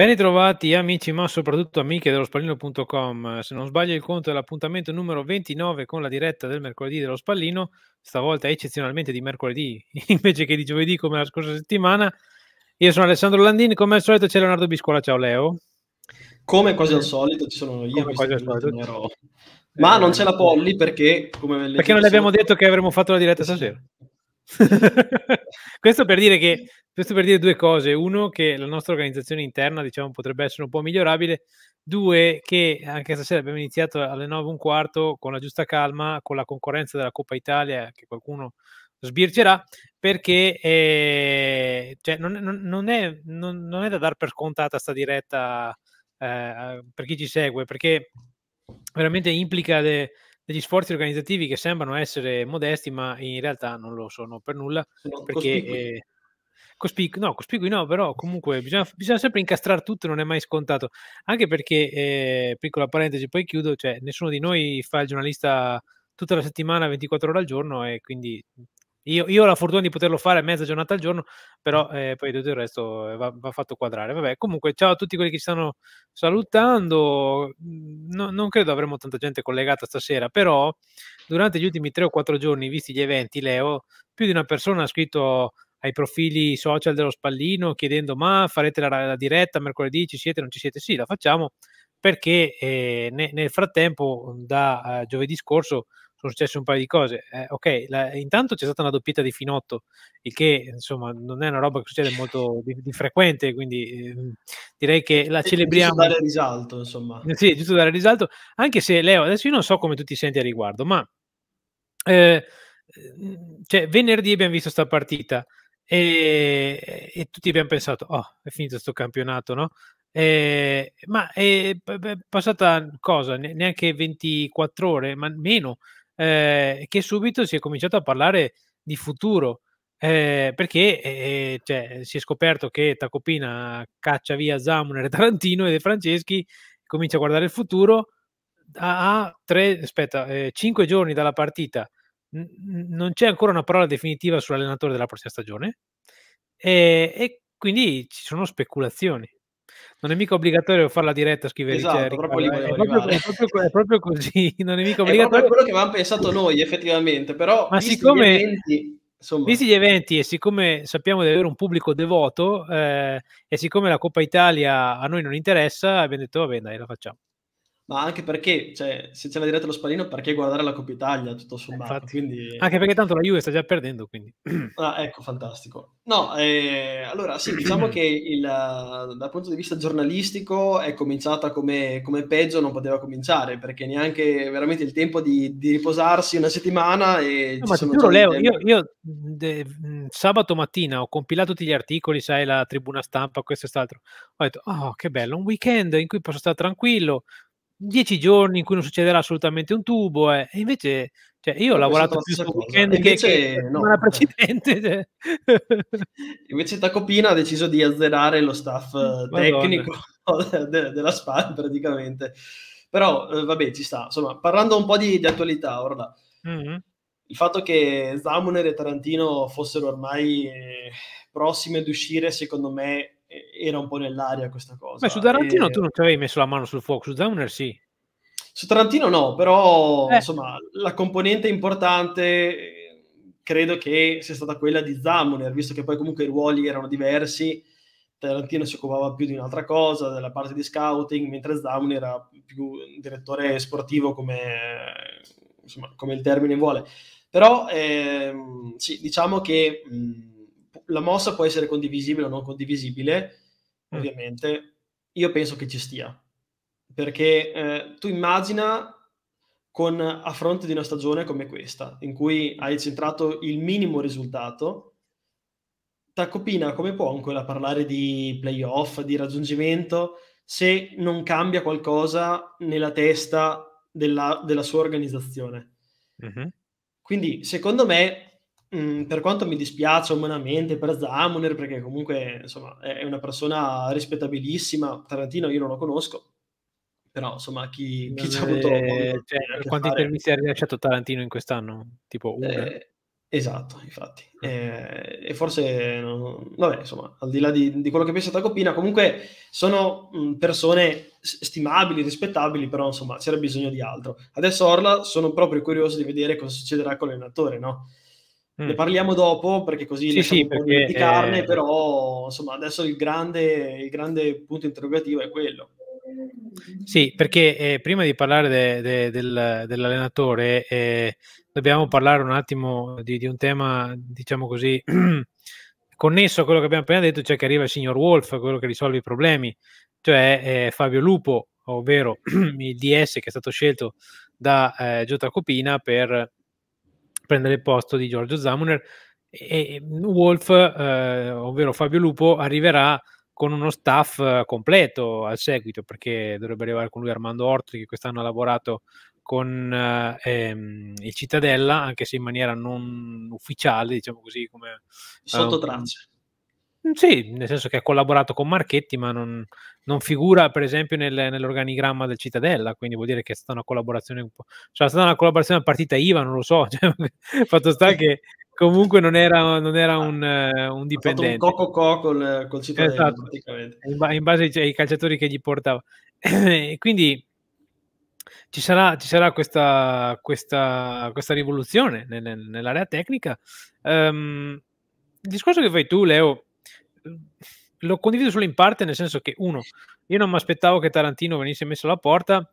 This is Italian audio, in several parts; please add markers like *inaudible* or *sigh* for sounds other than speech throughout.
Ben ritrovati amici, ma soprattutto amiche dello Spallino.com. Se non sbaglio il conto è l'appuntamento numero 29 con la diretta del mercoledì dello Spallino, stavolta eccezionalmente di mercoledì *laughs* invece che di giovedì come la scorsa settimana. Io sono Alessandro Landini, come al solito c'è Leonardo Biscola, ciao Leo. Come quasi al solito ci sono io, ma non eh, c'è la Polli perché... Come perché non le abbiamo detto che avremmo fatto la diretta stasera. *laughs* questo, per dire che, questo per dire due cose. Uno, che la nostra organizzazione interna diciamo, potrebbe essere un po' migliorabile. Due, che anche stasera abbiamo iniziato alle 9 e un quarto con la giusta calma, con la concorrenza della Coppa Italia, che qualcuno sbircerà, perché eh, cioè, non, non, non, è, non, è, da dar per scontata questa diretta eh, per chi ci segue, perché veramente implica... De, degli sforzi organizzativi che sembrano essere modesti, ma in realtà non lo sono per nulla. Sono perché cospicui. Eh, cospicui, no, cospicui no, però comunque bisogna, bisogna, sempre incastrare tutto, non è mai scontato. Anche perché, eh, piccola parentesi, poi chiudo, cioè nessuno di noi fa il giornalista tutta la settimana, 24 ore al giorno e quindi io, io, ho la fortuna di poterlo fare mezza giornata al giorno, però eh, poi tutto il resto eh, va, va, fatto quadrare. Vabbè, comunque, ciao a tutti quelli che ci stanno salutando. Mhmm, no, non credo avremo tanta gente collegata stasera, però durante gli ultimi 3 o 4 giorni, visti gli eventi, Leo, più di una persona ha scritto ai profili social dello Spallino chiedendo ma farete la, la diretta mercoledì, ci siete, non ci siete? Sì, la facciamo perché eh, ne, nel frattempo da eh, giovedì scorso sono successe un paio di cose. Eh, ok, la, intanto c'è stata una doppietta di Finotto, il che insomma non è una roba che succede molto di, di frequente, quindi eh, direi che la celebriamo. Giusto dare risalto, insomma. Eh, sì, giusto dare risalto, anche se Leo, adesso io non so come tu ti senti a riguardo, ma eh, cioè, venerdì abbiamo visto questa partita e, e tutti abbiamo pensato, oh, è finito questo campionato, no? Eh, ma è passata cosa? Neanche 24 ore, ma meno eh, che subito si è cominciato a parlare di futuro. Eh, perché eh, eh cioè, si è scoperto che Tacopina caccia via Zamuner e Tarantino e De Franceschi comincia a guardare il futuro a, tre, aspetta, eh, cinque giorni dalla partita n- non c'è ancora una parola definitiva sull'allenatore della prossima stagione e, eh, e quindi ci sono speculazioni non è mica obbligatorio fare la diretta a scrivere eh, esatto, Jerry, proprio, è, proprio, è, proprio, è, proprio, così, *laughs* non è mica obbligatorio. È quello che avevamo pensato noi effettivamente, però Ma siccome... Gli eventi, insomma... Visti gli eventi e siccome sappiamo di avere un pubblico devoto eh, e siccome la Coppa Italia a noi non interessa, abbiamo detto vabbè dai la facciamo ma anche perché cioè, se ce la direte allo Spalino, perché guardare la Coppa Italia tutto sommato? Infatti, quindi... Anche perché tanto la Juve sta già perdendo, quindi. *clears throat* Ah, ecco, fantastico. No, eh, allora sì, diciamo *clears throat* che il, dal punto di vista giornalistico è cominciata come, come, peggio non poteva cominciare, perché neanche veramente il tempo di, di riposarsi una settimana e... No, ma ti giuro Leo, io, io de, mm, sabato mattina ho compilato tutti gli articoli, sai, la tribuna stampa, questo e quest'altro. Ho detto, oh, che bello, un weekend in cui posso stare tranquillo, dieci giorni in cui non succederà assolutamente un tubo, eh. e invece cioè, io ho lavorato più sul weekend invece, che, che no. precedente. Cioè. *laughs* invece Tacopina ha deciso di azzerare lo staff eh, *laughs* Madonna. tecnico *laughs* della SPAL praticamente. Però eh, vabbè, ci sta. Insomma, parlando un po' di, di attualità, Orla, mm-hmm. il fatto che Zamuner e Tarantino fossero ormai eh, prossime ad uscire, secondo me, era un po' nell'aria questa cosa. Beh, su Tarantino e... tu non ci avevi messo la mano sul fuoco, su Downer sì. Su Tarantino no, però eh. insomma la componente importante credo che sia stata quella di Zammoner, visto che poi comunque i ruoli erano diversi. Tarantino si occupava più di un'altra cosa, della parte di scouting, mentre Zammoner era più un direttore sportivo come, insomma, come il termine vuole. Però ehm, sì, diciamo che... Mh, la mossa può essere condivisibile o non condivisibile, mm. ovviamente, io penso che ci stia. Perché eh, tu immagina con, a fronte di una stagione come questa, in cui hai centrato il minimo risultato, Taccopina come può ancora parlare di playoff, di raggiungimento, se non cambia qualcosa nella testa della, della sua organizzazione? Mm-hmm. Quindi, secondo me, Mm, per quanto mi dispiace umanamente per Zamoner, perché comunque insomma, è una persona rispettabilissima, Tarantino io non lo conosco, però insomma chi, chi eh, ci ha avuto... Eh, cioè, per quanti fare... permessi ha rilasciato Tarantino in quest'anno? Tipo una? Eh, esatto, infatti. Ah. Eh, e forse, non... vabbè, insomma, al di là di, di quello che pensa Tacopina, comunque sono mm, persone stimabili, rispettabili, però insomma c'era bisogno di altro. Adesso Orla sono proprio curioso di vedere cosa succederà con l'allenatore, no? Mm. Ne parliamo dopo perché così sì, sì, un po' dimenticarne, eh... però insomma adesso il grande, il grande, punto interrogativo è quello. Sì, perché eh, prima di parlare de, de, del, dell'allenatore eh, dobbiamo parlare un attimo di, di un tema, diciamo così, *clears throat* connesso a quello che abbiamo appena detto, cioè che arriva il signor Wolf, quello che risolve i problemi, cioè eh, Fabio Lupo, ovvero *clears throat* il DS che è stato scelto da eh, Giota Copina per prendere il posto di Giorgio Zamuner e Wolf, eh, ovvero Fabio Lupo, arriverà con uno staff eh, completo al seguito perché dovrebbe arrivare con lui Armando Orti che quest'anno ha lavorato con eh, ehm, il Cittadella anche se in maniera non ufficiale diciamo così come sotto eh, traccia eh, sì, nel senso che ha collaborato con Marchetti, ma non, non figura per esempio nel, nell'organigramma del Cittadella, quindi vuol dire che è stata una collaborazione un po'... cioè è stata una collaborazione a partita IVA, non lo so, *laughs* cioè, fatto sta che comunque non era, non era un, uh, un, dipendente. Fatto un cococò col, col Cittadella esatto. praticamente. In, base ai, calciatori che gli portava. *clears throat* quindi ci sarà, ci sarà questa, questa, questa, rivoluzione nel, nell'area tecnica. Um, il discorso che fai tu, Leo lo condivido solo in parte, nel senso che, uno, io non mi aspettavo che Tarantino venisse messo alla porta,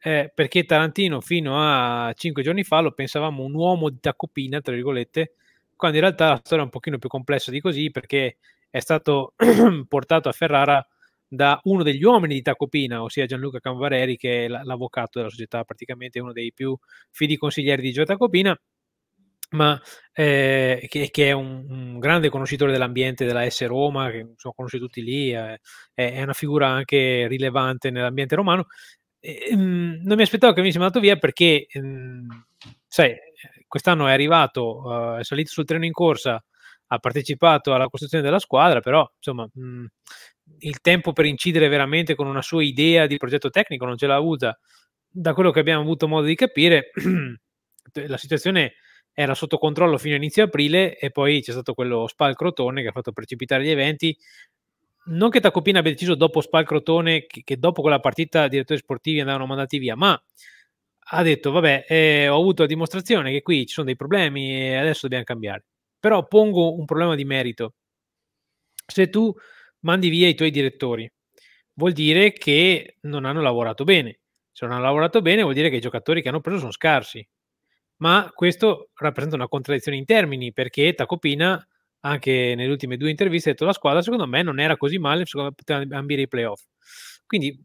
eh, perché Tarantino fino a cinque giorni fa lo pensavamo un uomo da copina, tra virgolette, quando in realtà la storia è un pochino più complessa di così, perché è stato *clears throat* portato a Ferrara da uno degli uomini di Tacopina, ossia Gianluca Canvareri, che è l'avvocato della società, praticamente uno dei più fidi consiglieri di Gio Tacopina, ma eh, che, che, è un, un, grande conoscitore dell'ambiente della S Roma, che sono conosciuti tutti lì, eh, è, è, una figura anche rilevante nell'ambiente romano. E, ehm, mh, non mi aspettavo che venisse mandato via perché, mh, ehm, sai, quest'anno è arrivato, uh, è salito sul treno in corsa, ha partecipato alla costruzione della squadra, però insomma mh, mm, il tempo per incidere veramente con una sua idea di progetto tecnico non ce l'ha avuta. Da quello che abbiamo avuto modo di capire, *clears throat* la situazione era sotto controllo fino a inizio aprile e poi c'è stato quello Spal Crotone che ha fatto precipitare gli eventi. Non che Tacopina abbia deciso dopo Spal Crotone che, che dopo quella partita i direttori sportivi andavano mandati via, ma ha detto vabbè eh, ho avuto la dimostrazione che qui ci sono dei problemi e adesso dobbiamo cambiare. Però pongo un problema di merito. Se tu mandi via i tuoi direttori, vuol dire che non hanno lavorato bene. Se non hanno lavorato bene vuol dire che i giocatori che hanno preso sono scarsi ma questo rappresenta una contraddizione in termini perché Tacopina anche nelle ultime due interviste ha detto la squadra secondo me non era così male, secondo me poteva ambire i playoff. Quindi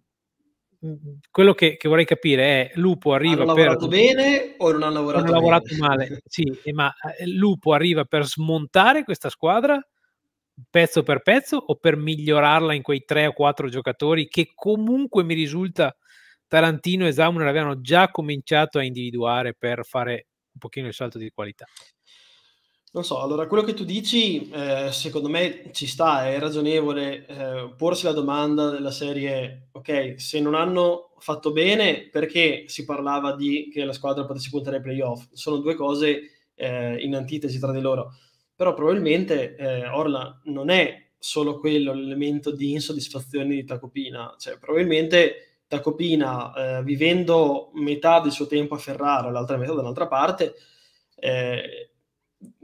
mhmm, quello che, che, vorrei capire è Lupo arriva hanno lavorato per... bene o non hanno lavorato, hanno lavorato male? *laughs* Sì, eh, ma eh, Lupo arriva per smontare questa squadra pezzo per pezzo o per migliorarla in quei 3 o quattro giocatori che comunque mi risulta Tarantino e Zamner avevano già cominciato a individuare per fare un pochino il salto di qualità. Non so, allora quello che tu dici eh, secondo me ci sta, è ragionevole eh, porsi la domanda della serie, ok, se non hanno fatto bene perché si parlava di che la squadra potesse puntare ai playoff, sono due cose eh, in antitesi tra di loro, però probabilmente eh, Orla non è solo quello l'elemento di insoddisfazione di Tacopina, cioè probabilmente da Copina, eh, vivendo metà del suo tempo a Ferrara, l'altra metà da un'altra parte, eh,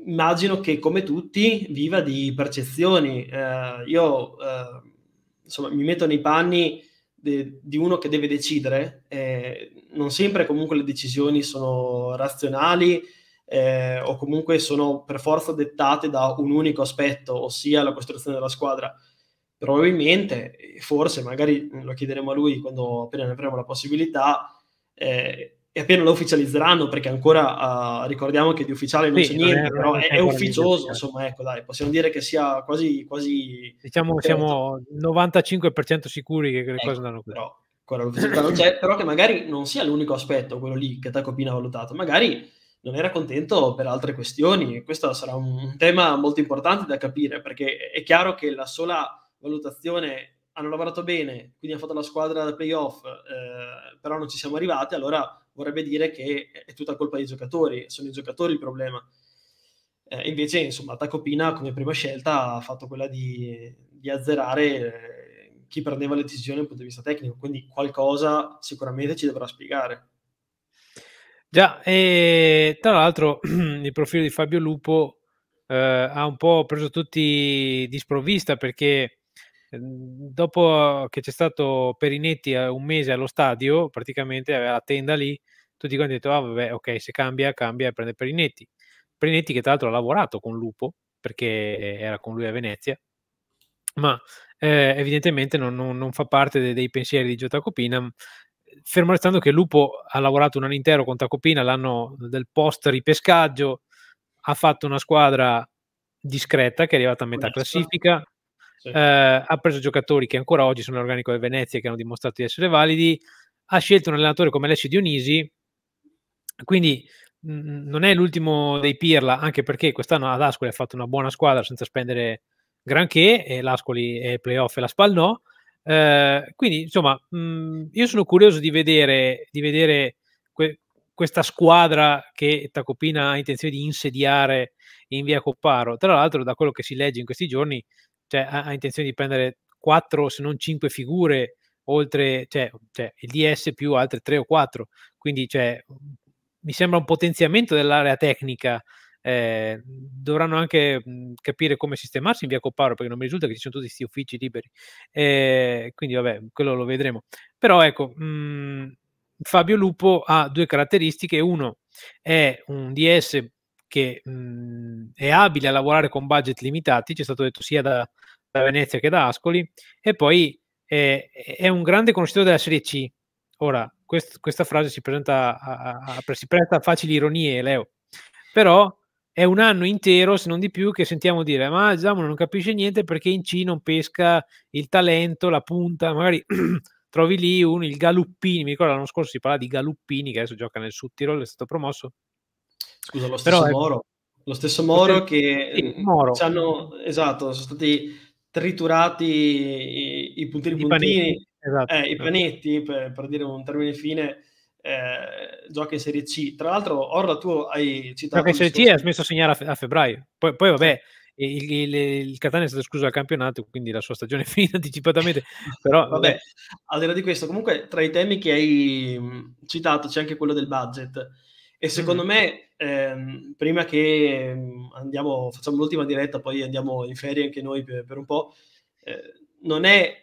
immagino che come tutti viva di percezioni. Eh, io eh, insomma, mi metto nei panni de- di uno che deve decidere, non sempre comunque le decisioni sono razionali. Eh, o comunque sono per forza dettate da un unico aspetto, ossia la costruzione della squadra probabilmente, forse, magari lo chiederemo a lui quando appena ne avremo la possibilità, eh, e appena lo ufficializzeranno, perché ancora uh, ricordiamo che di ufficiale non sì, c'è niente, è, però è, è ufficioso, insomma, ecco, dai, possiamo dire che sia quasi... quasi diciamo, siamo 95% sicuri che le eh, cose andranno così. Però, ancora però che magari non sia l'unico aspetto quello lì che Tacopina ha valutato, magari non era contento per altre questioni, questo sarà un tema molto importante da capire, perché è chiaro che la sola valutazione hanno lavorato bene, quindi hanno fatto la squadra da playoff, eh, però non ci siamo arrivati, allora vorrebbe dire che è tutta colpa dei giocatori, sono i giocatori il problema. Eh, invece, insomma, Tacopina come prima scelta ha fatto quella di, di azzerare eh, chi prendeva le decisioni dal punto di vista tecnico, quindi qualcosa sicuramente ci dovrà spiegare. Già, e tra l'altro *clears throat* il profilo di Fabio Lupo eh, ha un po' preso tutti di sprovvista perché Ehm, dopo che c'è stato Perinetti un mese allo stadio, praticamente aveva la tenda lì, tutti quanti hanno detto, ah vabbè, ok, se cambia, cambia e prende Perinetti. Perinetti che tra l'altro ha lavorato con Lupo, perché era con lui a Venezia, ma eh, evidentemente non, non, non, fa parte dei, dei pensieri di Gio Tacopina, fermo restando che Lupo ha lavorato un anno intero con Tacopina, l'anno del post ripescaggio, ha fatto una squadra discreta che è arrivata a metà classifica, eh, ha preso giocatori che ancora oggi sono all'organico del Venezia che hanno dimostrato di essere validi, ha scelto un allenatore come Alessio Dionisi, quindi mh, non è l'ultimo dei Pirla, anche perché quest'anno ad Ascoli ha fatto una buona squadra senza spendere granché e l'Ascoli è playoff e la spalnò. Eh, quindi insomma, mh, mhmm, io sono curioso di vedere, di vedere que- questa squadra che Tacopina ha intenzione di insediare in via Copparo. Tra l'altro, da quello che si legge in questi giorni, cioè, ha, ha, intenzione di prendere quattro se non cinque figure oltre cioè, cioè, il DS più altre tre o quattro quindi cioè, mi sembra un potenziamento dell'area tecnica eh, dovranno anche mh, mhmm, capire come sistemarsi in via Copparo perché non mi risulta che ci siano tutti questi uffici liberi eh, quindi vabbè quello lo vedremo però ecco mh, mhmm, Fabio Lupo ha due caratteristiche uno è un DS che mh, mhmm, è abile a lavorare con budget limitati, ci è stato detto sia da, da Venezia che da Ascoli, e poi è, è un grande conoscitore della Serie C. Ora, quest, questa frase si, presenta a, a, a, si presta a facili ironie, Leo, però è un anno intero, se non di più, che sentiamo dire: Ma Giacomo non capisce niente perché in C non pesca il talento, la punta. Magari *clears throat* trovi lì un, il Galuppini. Mi ricordo l'anno scorso si parlava di Galuppini, che adesso gioca nel Sud Tirol, è stato promosso. Scusa, lo stesso Però, Moro. Lo stesso Moro che... Sì, Moro. Hanno, esatto, sono stati triturati i, i puntini, I puntini panetti, esatto. eh, i esatto. panetti, per, per, dire un termine fine, eh, gioca in Serie C. Tra l'altro, Orla, tu hai citato... Gioca in Serie C e ha smesso a segnare a, fe- a febbraio. Poi, poi vabbè, il, il, il, Catania è stato escluso dal campionato, quindi la sua stagione *laughs* è finita anticipatamente. Però, *laughs* vabbè, vabbè. al di là di questo, comunque tra i temi che hai citato c'è anche quello del budget. E secondo mm. me, ehm, prima che mm, andiamo, facciamo l'ultima diretta, poi andiamo in ferie anche noi per, per un po', eh, non è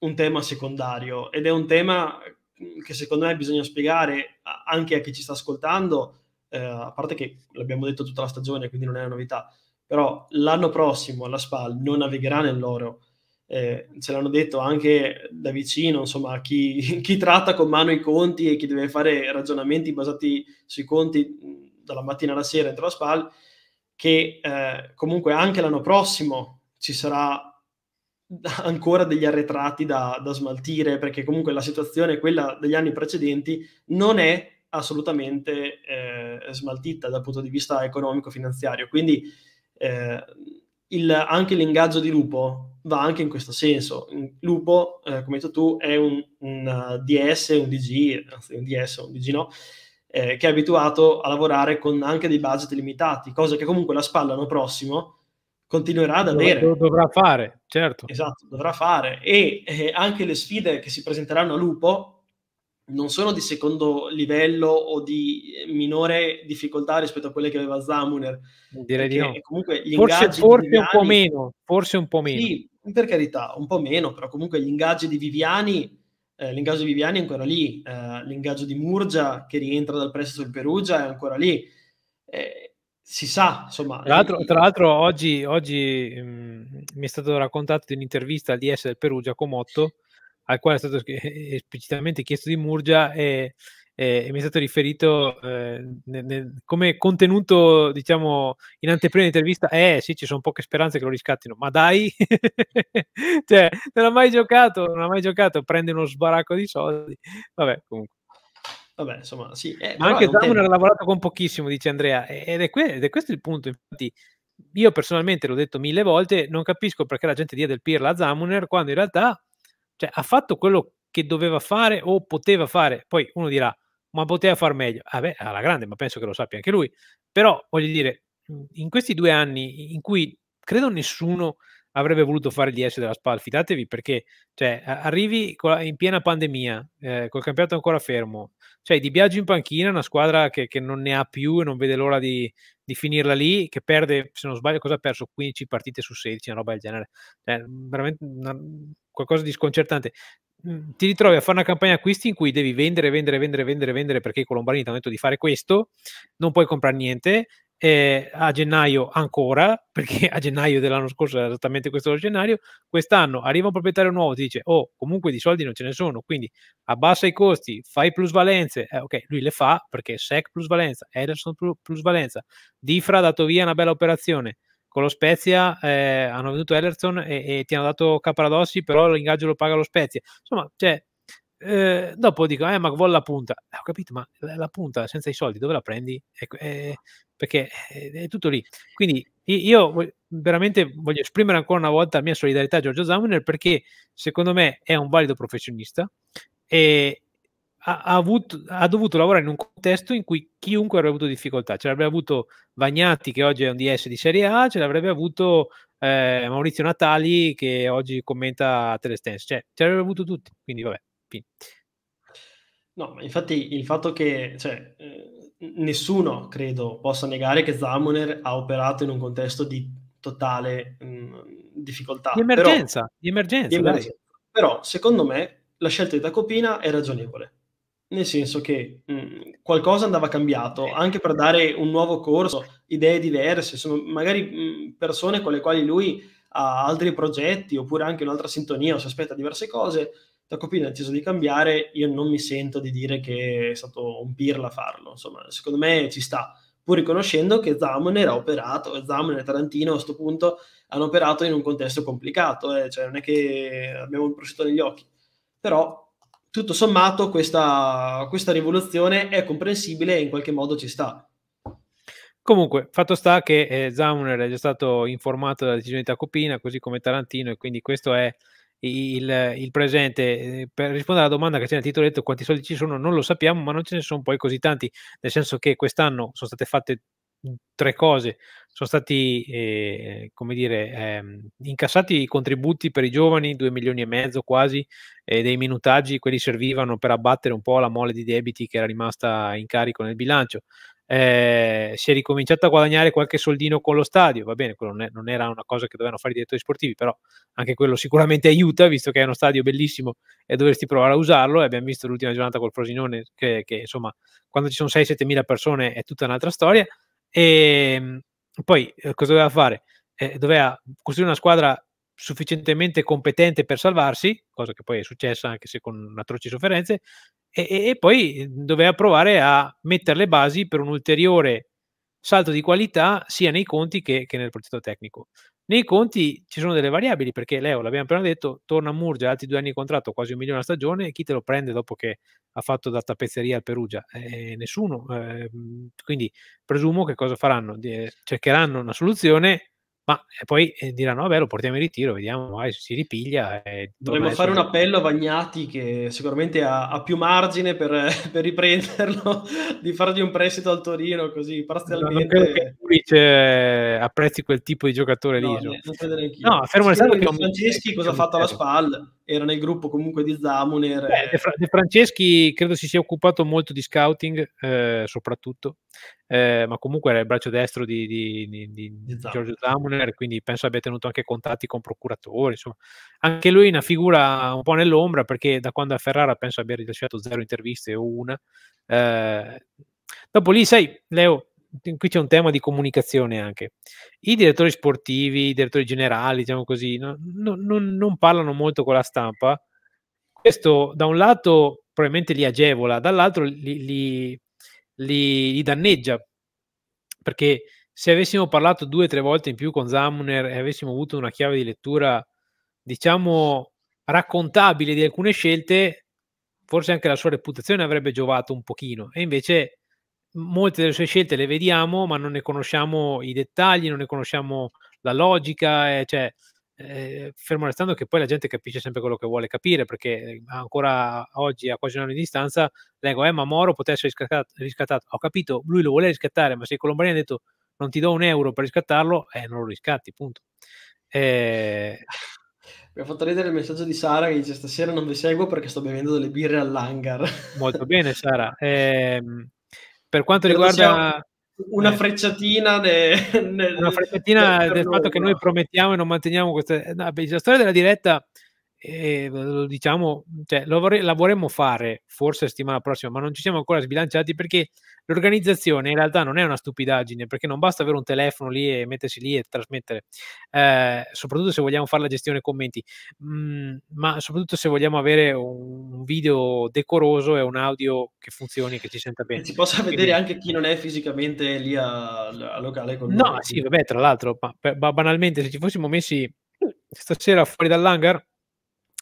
un tema secondario ed è un tema mm, che secondo me bisogna spiegare anche a chi ci sta ascoltando, eh, a parte che l'abbiamo detto tutta la stagione, quindi non è una novità, però l'anno prossimo la SPAL non navigherà nell'oro, eh, ce l'hanno detto anche da vicino, insomma, chi, *laughs* chi, tratta con mano i conti e chi deve fare ragionamenti basati sui conti dalla mattina alla sera entro la SPAL, che eh, comunque anche l'anno prossimo ci sarà *laughs* ancora degli arretrati da, da smaltire, perché comunque la situazione, quella degli anni precedenti, non è assolutamente eh, smaltita dal punto di vista economico-finanziario. Quindi eh, il, anche l'ingaggio di Lupo va anche in questo senso. Lupo, eh, come hai detto tu, è un, un, eh, DS, un DG, anzi un DS, un DG no, eh, che è abituato a lavorare con anche dei budget limitati, cosa che comunque la spalla l'anno prossimo continuerà ad avere. Lo dovrà fare, certo. Esatto, dovrà fare. E eh, anche le sfide che si presenteranno a Lupo non sono di secondo livello o di minore difficoltà rispetto a quelle che aveva Zamuner. Direi di no. Forse, forse un po' meno, forse un po' meno. Sì, per carità, un po' meno, però comunque l'ingaggio di Viviani, eh, l'ingaggio di Viviani è ancora lì, eh, l'ingaggio di Murgia che rientra dal prestito del Perugia è ancora lì. Eh, si sa, insomma. Tra l'altro, eh, tra l'altro oggi, oggi mh, mm, mi è stato raccontato di un'intervista al all'IS del Perugia con Motto, al quale è stato eh, esplicitamente chiesto di Murgia e, eh, e mi è stato riferito eh, ne, ne, come contenuto, diciamo, in anteprima di intervista, eh sì, ci sono poche speranze che lo riscattino, ma dai, *laughs* cioè, non ha mai giocato, non ha mai giocato, prende uno sbaracco di soldi, vabbè, comunque. Vabbè, insomma, sì. Eh, ma anche Damon ha lavorato con pochissimo, dice Andrea, ed è, que- ed è questo il punto, infatti io personalmente l'ho detto mille volte, non capisco perché la gente dia del pirla a Zamuner quando in realtà cioè, ha fatto quello che doveva fare o poteva fare. Poi uno dirà, ma poteva far meglio. Ah beh, alla grande, ma penso che lo sappia anche lui. Però, voglio dire, mhmm, in questi due anni in cui credo nessuno avrebbe voluto fare il DS della SPAL, fidatevi perché cioè, arrivi in piena pandemia, eh, col campionato ancora fermo, cioè di viaggio in panchina, una squadra che, che non ne ha più e non vede l'ora di, di, finirla lì, che perde, se non sbaglio, cosa ha perso? 15 partite su 16, una roba del genere. Cioè, veramente una, qualcosa di sconcertante ti ritrovi a fare una campagna acquisti in cui devi vendere, vendere, vendere, vendere, vendere perché i colombani ti hanno detto di fare questo, non puoi comprare niente. Eh, a gennaio ancora, *laughs* perché a gennaio dell'anno scorso era esattamente questo lo scenario, quest'anno arriva un proprietario nuovo, ti dice, oh, comunque di soldi non ce ne sono, quindi abbassa i costi, fai plusvalenze, eh, ok, lui le fa perché SEC plusvalenza, Ederson plusvalenza, Difra ha dato via una bella operazione, con lo Spezia eh, hanno venduto Ellerson e, e, ti hanno dato Caparadossi, però l'ingaggio lo paga lo Spezia. Insomma, cioè, eh, dopo dicono, eh, ma vuole la punta. Eh, ho capito, ma la, la, punta senza i soldi dove la prendi? Eh, perché eh, è, tutto lì. Quindi io veramente voglio esprimere ancora una volta la mia solidarietà a Giorgio Zamuner perché secondo me è un valido professionista e, ha, avuto, ha, dovuto lavorare in un contesto in cui chiunque avrebbe avuto difficoltà. Ce l'avrebbe avuto Vagnati, che oggi è un DS di Serie A, ce l'avrebbe avuto eh, Maurizio Natali, che oggi commenta a Telestense. Cioè, ce l'avrebbe avuto tutti. Quindi, vabbè, fine. No, infatti il fatto che cioè, eh, nessuno, credo, possa negare che Zamoner ha operato in un contesto di totale mh, difficoltà. Di emergenza, però, di emergenza. Di emergenza. Però, secondo me, la scelta di Tacopina è ragionevole nel senso che mh, mhmm, qualcosa andava cambiato anche per dare un nuovo corso, idee diverse, sono magari mh, mhmm, persone con le quali lui ha altri progetti oppure anche un'altra sintonia o si aspetta diverse cose. Tacopina ha deciso di cambiare, io non mi sento di dire che è stato un pirla farlo, insomma, secondo me ci sta, pur riconoscendo che Zamoner era operato, Zamoner e Tarantino a questo punto hanno operato in un contesto complicato, eh, cioè non è che abbiamo il prosciutto negli occhi, però tutto sommato questa, questa rivoluzione è comprensibile e in qualche modo ci sta. Comunque, fatto sta che eh, Zauner è già stato informato della decisione di Tacopina, così come Tarantino, e quindi questo è il, il presente. Eh, per rispondere alla domanda che c'è nel titolo, detto quanti soldi ci sono, non lo sappiamo, ma non ce ne sono poi così tanti, nel senso che quest'anno sono state fatte tre cose. Sono stati, eh, come dire, eh, incassati i contributi per i giovani, 2 milioni e mezzo quasi, eh, dei minutaggi, quelli servivano per abbattere un po' la mole di debiti che era rimasta in carico nel bilancio. Eh, si è ricominciato a guadagnare qualche soldino con lo stadio, va bene, quello non, è, non era una cosa che dovevano fare i direttori sportivi, però anche quello sicuramente *laughs* aiuta, visto che è uno stadio bellissimo e dovresti provare a usarlo. E abbiamo visto l'ultima giornata col Frosinone, che, che insomma, quando ci sono 6-7 mila persone è tutta un'altra storia. E ehm, poi eh, cosa doveva fare? Eh, doveva costruire una squadra sufficientemente competente per salvarsi, cosa che poi è successa anche se con atroci sofferenze, e, e, e poi eh, doveva provare a mettere le basi per un ulteriore salto di qualità sia nei conti che, che nel progetto tecnico. Nei conti ci sono delle variabili perché Leo, l'abbiamo appena detto, torna a Murgia, altri due anni di contratto, quasi un milione a stagione, chi te lo prende dopo che ha fatto da tappezzeria al Perugia? Eh, nessuno. Eh, quindi presumo che cosa faranno? Eh, cercheranno una soluzione ma eh, poi eh, diranno vabbè lo portiamo in ritiro, vediamo eh, si ripiglia. Dovremmo fare un appello a Vagnati che sicuramente ha, ha più margine per, *laughs* per, riprenderlo, *laughs* di fargli un prestito al Torino così parzialmente. Non che lui eh, apprezzi quel tipo di giocatore lì. Ne, no, fermo restando che... Franceschi cosa ha fatto alla SPAL? Era nel gruppo comunque di Zamuner. Beh, De, Fra- De Franceschi credo si sia occupato molto di scouting eh, soprattutto eh, ma comunque era il braccio destro di, di, di, di esatto. Giorgio Zamuner, quindi penso abbia tenuto anche contatti con procuratori. Insomma. Anche lui è una figura un po' nell'ombra perché da quando a Ferrara penso abbia rilasciato zero interviste o una. Eh, dopo lì, sai, Leo, qui c'è un tema di comunicazione anche. I direttori sportivi, i direttori generali, diciamo così, no, no, non, non parlano molto con la stampa. Questo da un lato probabilmente li agevola, dall'altro li, li, li, li danneggia. Perché se avessimo parlato due o tre volte in più con Zamuner e avessimo avuto una chiave di lettura, diciamo, raccontabile di alcune scelte, forse anche la sua reputazione avrebbe giovato un pochino. E invece molte delle sue scelte le vediamo, ma non ne conosciamo i dettagli, non ne conosciamo la logica, eh, cioè eh, fermo restando che poi la gente capisce sempre quello che vuole capire, perché ancora oggi, a quasi un anno di distanza, leggo, eh, ma Moro potesse essere riscattato, riscattato. Ho capito, lui lo vuole riscattare, ma se i colombani hanno detto non ti do un euro per riscattarlo, eh, non lo riscatti, punto. Eh... *laughs* Mi ha fatto ridere il messaggio di Sara che dice stasera non vi seguo perché sto bevendo delle birre all'hangar. Molto bene Sara. Eh, per quanto credo riguarda una eh. frecciatina, nel, nel, una frecciatina del fatto che noi promettiamo e non manteniamo queste... No, la storia della diretta Ehm, e lo diciamo, cioè, lo vorrei, la vorremmo fare forse settimana prossima, ma non ci siamo ancora sbilanciati perché l'organizzazione in realtà non è una stupidaggine, perché non basta avere un telefono lì e mettersi lì e trasmettere, eh, soprattutto se vogliamo fare la gestione commenti, mm, ma soprattutto se vogliamo avere un video decoroso e un audio che funzioni, che ci senta bene. Si possa Quindi, vedere anche chi non è fisicamente lì a locale con No, noi. sì, vabbè, tra l'altro, ma, ma banalmente se ci fossimo messi stasera fuori dall'hangar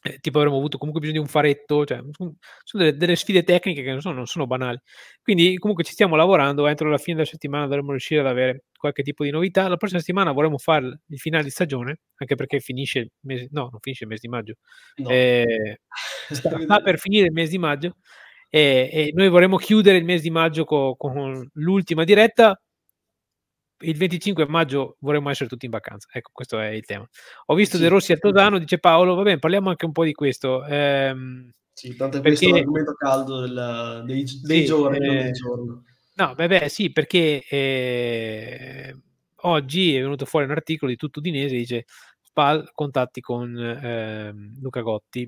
eh, tipo avremmo avuto comunque bisogno di un faretto, cioè, mm, mm, sono delle, delle, sfide tecniche che non sono, non sono, banali. Quindi comunque ci stiamo lavorando, entro la fine della settimana dovremmo riuscire ad avere qualche tipo di novità. La prossima settimana vorremmo fare il finale di stagione, anche perché finisce il mese, no, non finisce il mese di maggio, no. eh, *laughs* sta per finire il mese di maggio. E, e, noi vorremmo chiudere il mese di maggio con, con l'ultima diretta il 25 maggio vorremmo essere tutti in vacanza. Ecco, questo è il tema. Ho visto sì. De Rossi a Totano, dice Paolo, va bene, parliamo anche un po' di questo. Ehm, sì, tanto è perché... questo l'argomento caldo del, dei, dei sì, giorni, eh, dei giorni. No, beh, beh, sì, perché eh, oggi è venuto fuori un articolo di Tutto Dinese, dice PayPal, contatti con eh, Luca Gotti.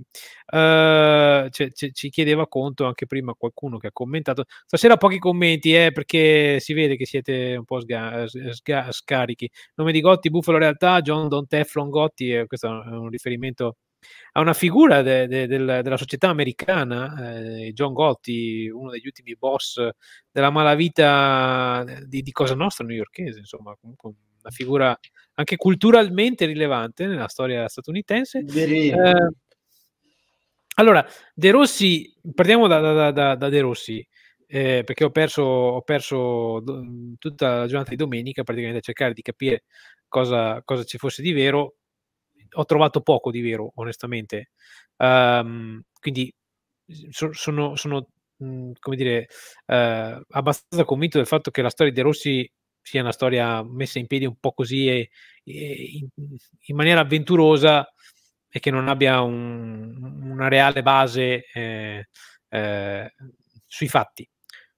Uh, c- c- ci chiedeva conto anche prima qualcuno che ha commentato. Stasera pochi commenti, eh, perché si vede che siete un po' sga- sga- scarichi. Nome di Gotti, Buffalo Realtà, John Don Teflon Gotti, eh, questo è un riferimento a una figura de- de- de- della società americana, eh, John Gotti, uno degli ultimi boss della malavita eh, di, di Cosa Nostra newyorkese, insomma, comunque un una figura anche culturalmente rilevante nella storia statunitense. Eh, allora, De Rossi, partiamo da, da, da, da De Rossi, eh, perché ho perso, ho perso do, tutta la giornata di domenica praticamente a cercare di capire cosa, cosa ci fosse di vero. Ho trovato poco di vero, onestamente. Um, quindi so, sono, sono mh, mm, come dire, eh, abbastanza convinto del fatto che la storia di De Rossi sia una storia messa in piedi un po' così e, e in, in, maniera avventurosa e che non abbia un, una reale base eh, eh, sui fatti.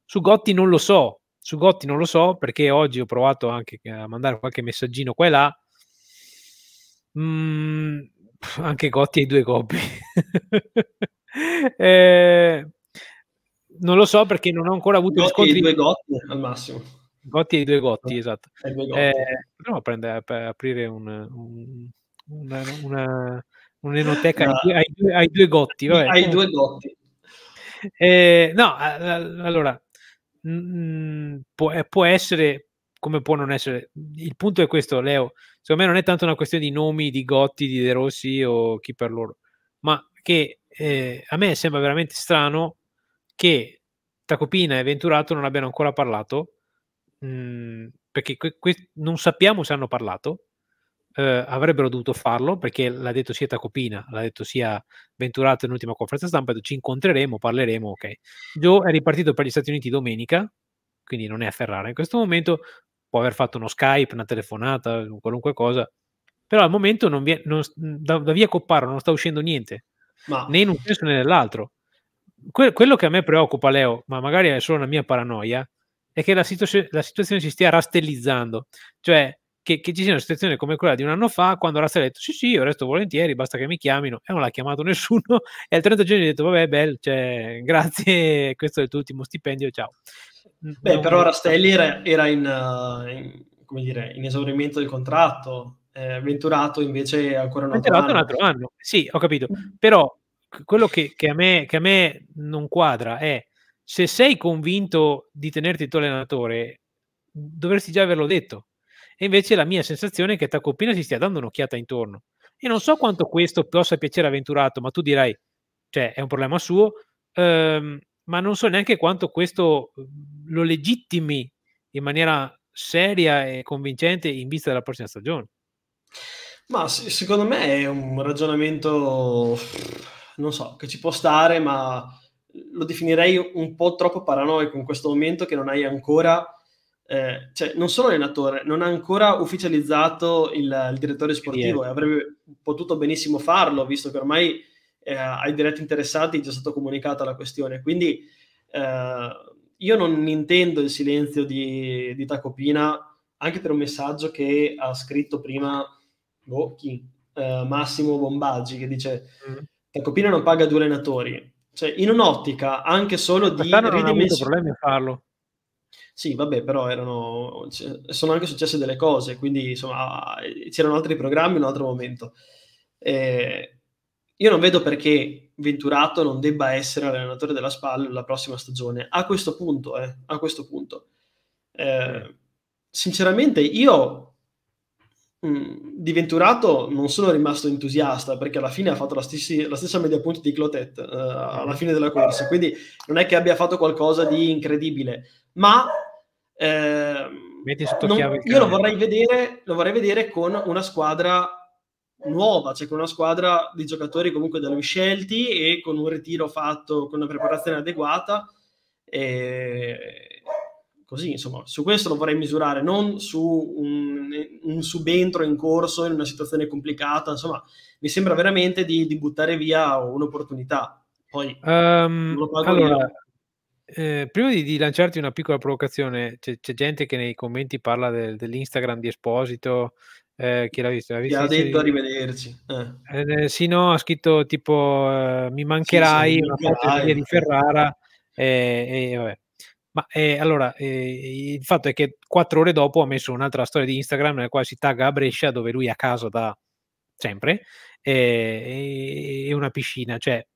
Su Gotti non lo so, su Gotti non lo so perché oggi ho provato anche a mandare qualche messaggino qua e là. Mm, anche Gotti e i due coppi. *laughs* eh, non lo so perché non ho ancora avuto Gotti riscontri. due Gotti al massimo Gotti e i due Gotti, esatto. Due gotti. Eh, potremmo prendere, eh, aprire un, un, una, una, un'enoteca no. ai, ai, ai, due Gotti. Vabbè. Ai due Gotti. Eh, no, allora, mh, può, eh, può essere, come può non essere. Il punto è questo, Leo. Secondo me non è tanto una questione di nomi, di Gotti, di De Rossi o chi per loro, ma che eh, a me sembra veramente strano che Tacopina e Venturato non abbiano ancora parlato Mhmm, perché que- que- non sappiamo se hanno parlato, eh, avrebbero dovuto farlo perché l'ha detto sia Tacopina, l'ha detto sia Venturato in ultima conferenza stampa, ci incontreremo, parleremo, ok. Joe è ripartito per gli Stati Uniti domenica, quindi non è a Ferrara in questo momento, può aver fatto uno Skype, una telefonata, qualunque cosa, però al momento non vi è, non, mhmm, da, da, via Copparo non sta uscendo niente, ma... né in un senso né nell'altro. Que- quello che a me preoccupa, Leo, ma magari è solo una mia paranoia, è che la, situ- la situazione si stia rastellizzando, cioè che, che, ci sia una situazione come quella di un anno fa, quando Razza ha detto sì sì, io resto volentieri, basta che mi chiamino, e non l'ha chiamato *laughs* nessuno, e al 30 giorni ha detto vabbè, bel, cioè, grazie, *laughs* questo è il tuo ultimo stipendio, ciao. Mm, Beh, non... però Rastelli era, era in, eh, in, come dire, in esaurimento del contratto, eh, Venturato invece ancora un altro, anno. un altro anno. Sì, ho capito, mm. però quello che, che, a me, che a me non quadra è se sei convinto di tenerti il tuo allenatore, dovresti già averlo detto. E invece la mia sensazione è che Tacopina si stia dando un'occhiata intorno. E non so quanto questo possa piacere a Venturato, ma tu dirai, cioè, è un problema suo, ehm, ma non so neanche quanto questo mhmm, lo legittimi in maniera seria e convincente in vista della prossima stagione. Ma secondo me è un ragionamento, non so, che ci può stare, ma lo definirei un po' troppo paranoico in questo momento che non hai ancora, eh, cioè non solo allenatore, non ha ancora ufficializzato il, il direttore sportivo e avrebbe potuto benissimo farlo, visto che ormai eh, ai diretti interessati è già stata comunicata la questione. Quindi eh, io non intendo il silenzio di, di Tacopina anche per un messaggio che ha scritto prima oh, chi? Eh, Massimo Bombaggi che dice mm. Tacopina non paga due allenatori cioè, in un'ottica anche solo di problemi a farlo. Sì, vabbè, però erano, cioè, sono anche successe delle cose, quindi insomma c'erano altri programmi in un altro momento. Eh, io non vedo perché Venturato non debba essere allenatore della SPAL la prossima stagione, a questo punto, eh, a questo punto. Eh, sinceramente io Mm, di Venturato non sono rimasto entusiasta perché alla fine ha fatto la, stessi, la stessa media punti di Clotet eh, mm-hmm. alla fine della corsa, quindi non è che abbia fatto qualcosa di incredibile, ma eh, non, io lo vorrei, vedere, lo vorrei, vedere, con una squadra nuova, cioè con una squadra di giocatori comunque da lui scelti e con un ritiro fatto con una preparazione adeguata. E così, insomma, su questo lo vorrei misurare, non su un, un, subentro in corso in una situazione complicata, insomma, mi sembra veramente di, di buttare via un'opportunità. Poi um, lo pago allora, eh, prima di, di, lanciarti una piccola provocazione, c'è, c'è gente che nei commenti parla del, dell'Instagram di Esposito. Eh, chi l'ha visto? L'ha visto? Ti ha detto arrivederci. Eh. Eh, eh. sì, no, ha scritto tipo eh, mi mancherai, sì, sì, mi mancherai. una di Ferrara. E, e vabbè. Ma eh, allora, eh, il fatto è che quattro ore dopo ha messo un'altra storia di Instagram nella quale si tagga a Brescia, dove lui è a casa da sempre, eh, e una piscina. Cioè,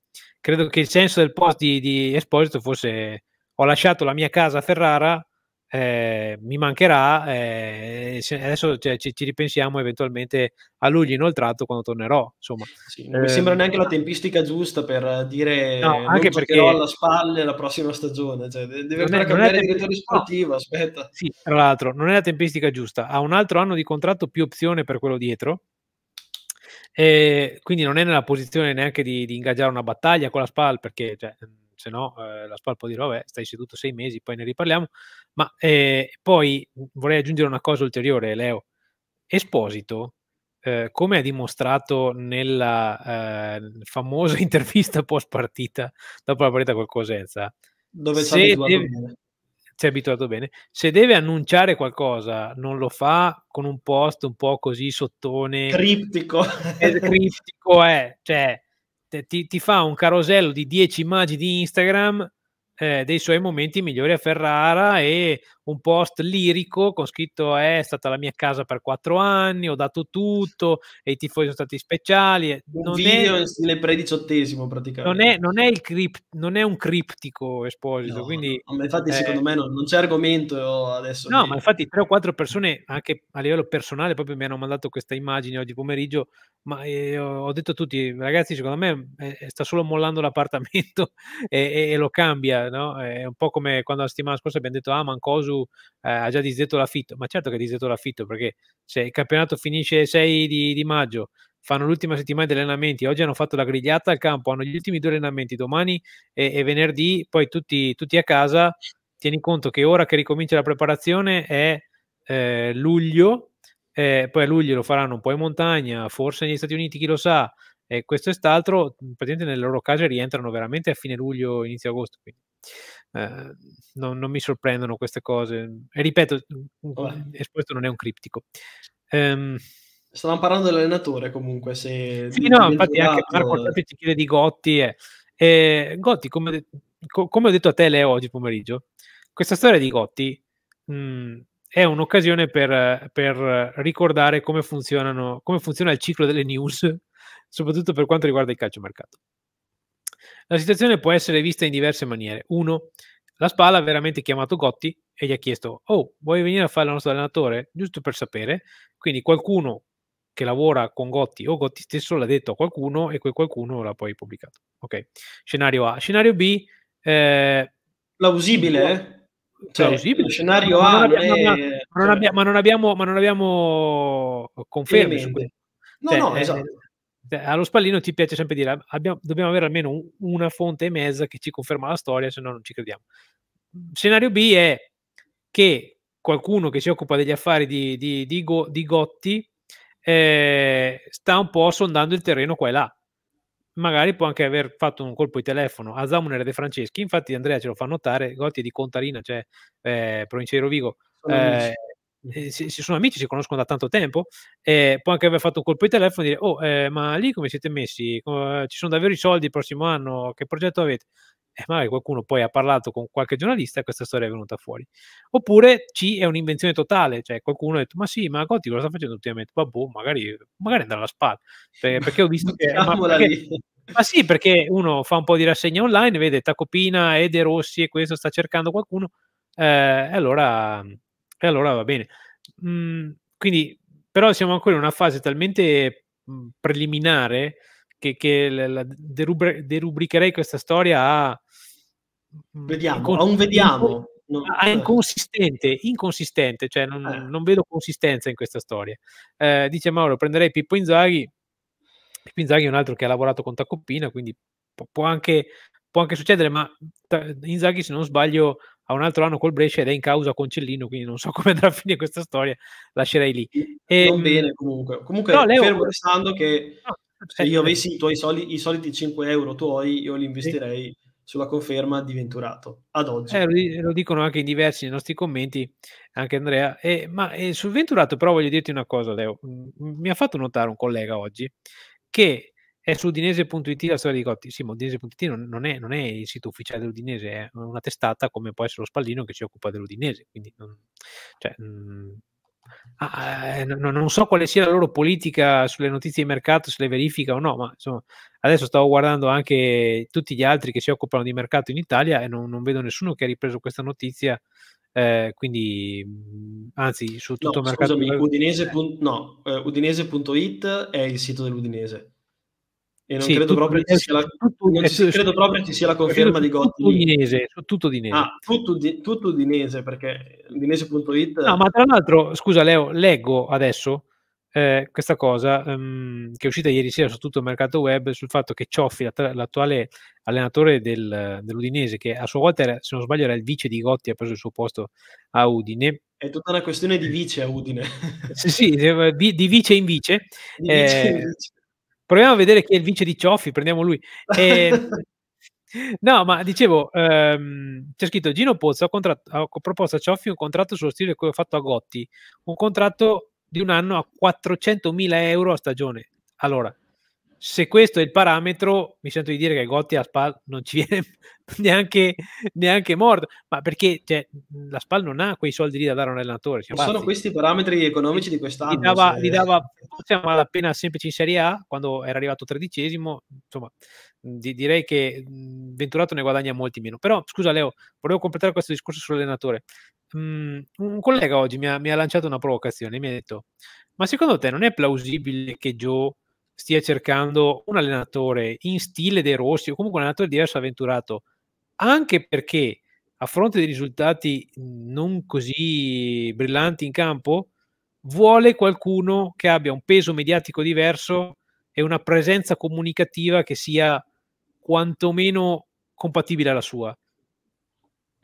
credo che il senso del post di, di Esposito fosse ho lasciato la mia casa a Ferrara eh, mi mancherà, eh, adesso cioè, ci, ci, ripensiamo eventualmente a luglio inoltrato quando tornerò. Insomma. Sì, non eh, mi sembra ehm, neanche la tempistica giusta per dire no, anche perché ho alla spalle la prossima stagione, cioè, deve andare a cambiare temp- direttore sportivo, no. aspetta. Sì, tra l'altro non è la tempistica giusta, ha un altro anno di contratto più opzione per quello dietro. quindi non è nella posizione neanche di, di ingaggiare una battaglia con la SPAL perché cioè, se no eh, la spalpo dirà vabbè stai seduto sei mesi poi ne riparliamo ma eh, poi mhmm, vorrei aggiungere una cosa ulteriore Leo Esposito eh, come ha dimostrato nella eh, famosa *laughs* intervista post partita dopo la partita col Cosenza dove ci abituato bene si è abituato bene. Se deve annunciare qualcosa, non lo fa con un post un po' così sottone. Criptico. criptico è, eh, cioè, ti, ti, fa un carosello di 10 immagini di Instagram eh, dei suoi momenti migliori a Ferrara e un post lirico con scritto è stata la mia casa per quattro anni, ho dato tutto e i tifosi sono stati speciali. Non un video è, in stile pre-diciottesimo praticamente. Non è, non è, cript, non è un criptico esposito, no, quindi... No, infatti eh, secondo me non, non, c'è argomento oh, adesso. No, che... ma infatti tre o quattro persone anche a livello personale proprio mi hanno mandato questa immagine oggi pomeriggio, ma eh, ho detto a tutti, ragazzi, secondo me eh, eh sta solo mollando l'appartamento *laughs* e, e, e lo cambia, no? È un po' come quando la settimana scorsa abbiamo detto, ah, Mancosu Gesù eh, ha già disdetto l'affitto, ma certo che ha disdetto l'affitto perché se il campionato finisce 6 di, di maggio, fanno l'ultima settimana di allenamenti, oggi hanno fatto la grigliata al campo, hanno gli ultimi due allenamenti domani e, e venerdì, poi tutti, tutti, a casa, tieni conto che ora che ricomincia la preparazione è eh, luglio, eh, poi a luglio lo faranno un po' in montagna, forse negli Stati Uniti, chi lo sa, e questo e quest'altro, mhmm, praticamente nelle loro case rientrano veramente a fine luglio, inizio agosto. Quindi. Eh, non, non, mi sorprendono queste cose. E ripeto, questo mhmm, mhmm, non è un criptico. Um, ehm Stavamo parlando dell'allenatore comunque. Se sì, no, infatti anche Marco Tappi ci chiede di Gotti. Eh. Eh, Gotti, come, come, ho detto a te Leo oggi pomeriggio, questa storia di Gotti mh, è un'occasione per, per ricordare come, come funziona il ciclo delle news soprattutto per quanto riguarda il calciomercato. La situazione può essere vista in diverse maniere. Uno, la Spalla ha veramente chiamato Gotti e gli ha chiesto: Oh, vuoi venire a fare il nostro allenatore? Giusto per sapere. Quindi qualcuno che lavora con Gotti o Gotti stesso l'ha detto a qualcuno e quel qualcuno l'ha poi pubblicato. Ok, scenario A. Scenario B. Eh, plausibile? Eh? Cioè, plausibile. Scenario ma A. Non abbiamo, è... ma, non abbiamo, ma, non abbiamo, ma non abbiamo conferme su No, cioè, no, eh, esatto. Eh, cioè, allo Spallino ti piace sempre dire abbiamo, dobbiamo avere almeno una fonte e mezza che ci conferma la storia, se no non ci crediamo. Scenario B è che qualcuno che si occupa degli affari di, di, di, Go, di Gotti eh, sta un po' sondando il terreno qua e là. Magari può anche aver fatto un colpo di telefono a Zamuner De Franceschi. Infatti, Andrea ce lo fa notare: Gotti è di Contarina, cioè eh, provincia di Rovigo. Eh, si, si, sono amici, si conoscono da tanto tempo, e può anche aver fatto un colpo di telefono e dire, oh, eh, ma lì come siete messi? Eh, ci sono davvero i soldi il prossimo anno? Che progetto avete? E magari qualcuno poi ha parlato con qualche giornalista e questa storia è venuta fuori. Oppure C è un'invenzione totale, cioè qualcuno ha detto ma sì, ma Gotti cosa sta facendo ultimamente? Ma boh, boh, magari, magari andrà alla SPAL, perché, *laughs* perché ho visto che... ma, perché, ma, sì, perché uno fa un po' di rassegna online, vede Tacopina, Ede Rossi e questo sta cercando qualcuno, eh, allora e allora va bene. Mm, quindi, però siamo ancora in una fase talmente mhmm, preliminare che, che la, la derubri- derubricherei questa storia a... Mhmm, vediamo, incons- a un vediamo. A eh. inconsistente, inconsistente, cioè non, eh. non, vedo consistenza in questa storia. Eh, dice Mauro, prenderei Pippo Inzaghi. Pippo Inzaghi è un altro che ha lavorato con Taccopina, quindi può, anche, può anche succedere, ma Inzaghi, se non sbaglio, ha un altro anno col Brescia ed è in causa con Cellino, quindi non so *laughs* come andrà a finire questa storia, lascerei lì. E, non ehm, bene comunque. Comunque no, Leo... fermo restando che no, se io avessi i, tuoi soli, i soliti 5 euro tuoi, io li investirei sì. sulla conferma di Venturato, ad oggi. Eh, lo dicono anche in diversi nei nostri commenti, anche Andrea. E, eh, ma e eh, sul Venturato però voglio dirti una cosa, Leo. Mm, mi ha fatto notare un collega oggi che è su udinese.it la storia di Gotti. Sì, ma udinese.it non, non, è, non, è, il sito ufficiale dell'Udinese, è una testata come può essere lo Spallino che si occupa dell'Udinese. Quindi non, cioè, mh, mm, ah, eh, non so quale sia la loro politica sulle notizie di mercato, se le verifica o no, ma insomma, adesso stavo guardando anche tutti gli altri che si occupano di mercato in Italia e non, non vedo nessuno che ha ripreso questa notizia. Eh, quindi, mm, anzi, su tutto no, il mercato. Scusami, udinese, eh. no, udinese.it è il sito dell'Udinese. E non, sì, credo, proprio ci, sia la, tutto, non ci, credo proprio ci sia la conferma di Gotti. Tutto Udinese, tutto Udinese. Ah, tutto, tutto Udinese, perché Udinese.it... No, ma tra l'altro, scusa Leo, leggo adesso eh, questa cosa um, che è uscita ieri sera su tutto il mercato web sul fatto che Cioffi, l'attuale allenatore del, dell'Udinese, che a sua volta, era, se non sbaglio, era il vice di Gotti, ha preso il suo posto a Udine, è tutta una questione di vice a Udine. sì, sì, di vice in vice. *laughs* Di vice, eh, in vice. Proviamo a vedere chi è il vice di Cioffi, prendiamo lui. E, ehm, *laughs* no, ma dicevo, ehm, c'è scritto Gino Pozzo ha, ha proposto a Cioffi un contratto sullo stile che ho fatto a Gotti, un contratto di un anno a 400.000 euro a stagione. Allora, se questo è il parametro, mi sento di dire che Gotti a Spal non ci viene *laughs* neanche, neanche morto, ma perché cioè, la Spal non ha quei soldi lì da dare a un allenatore. Cioè, sono questi i parametri economici di quest'anno. Li dava, se... li dava siamo appena semplice in Serie A, quando era arrivato tredicesimo, insomma, di, direi che Venturato ne guadagna molti meno. Però, scusa Leo, volevo completare questo discorso sull'allenatore. Mm, un collega oggi mi ha, mi ha lanciato una provocazione, mi ha detto, ma secondo te non è plausibile che Joe stia cercando un allenatore in stile De Rossi o comunque un allenatore diverso avventurato, anche perché a fronte dei risultati mhmm, non così brillanti in campo, vuole qualcuno che abbia un peso mediatico diverso e una presenza comunicativa che sia quantomeno compatibile alla sua.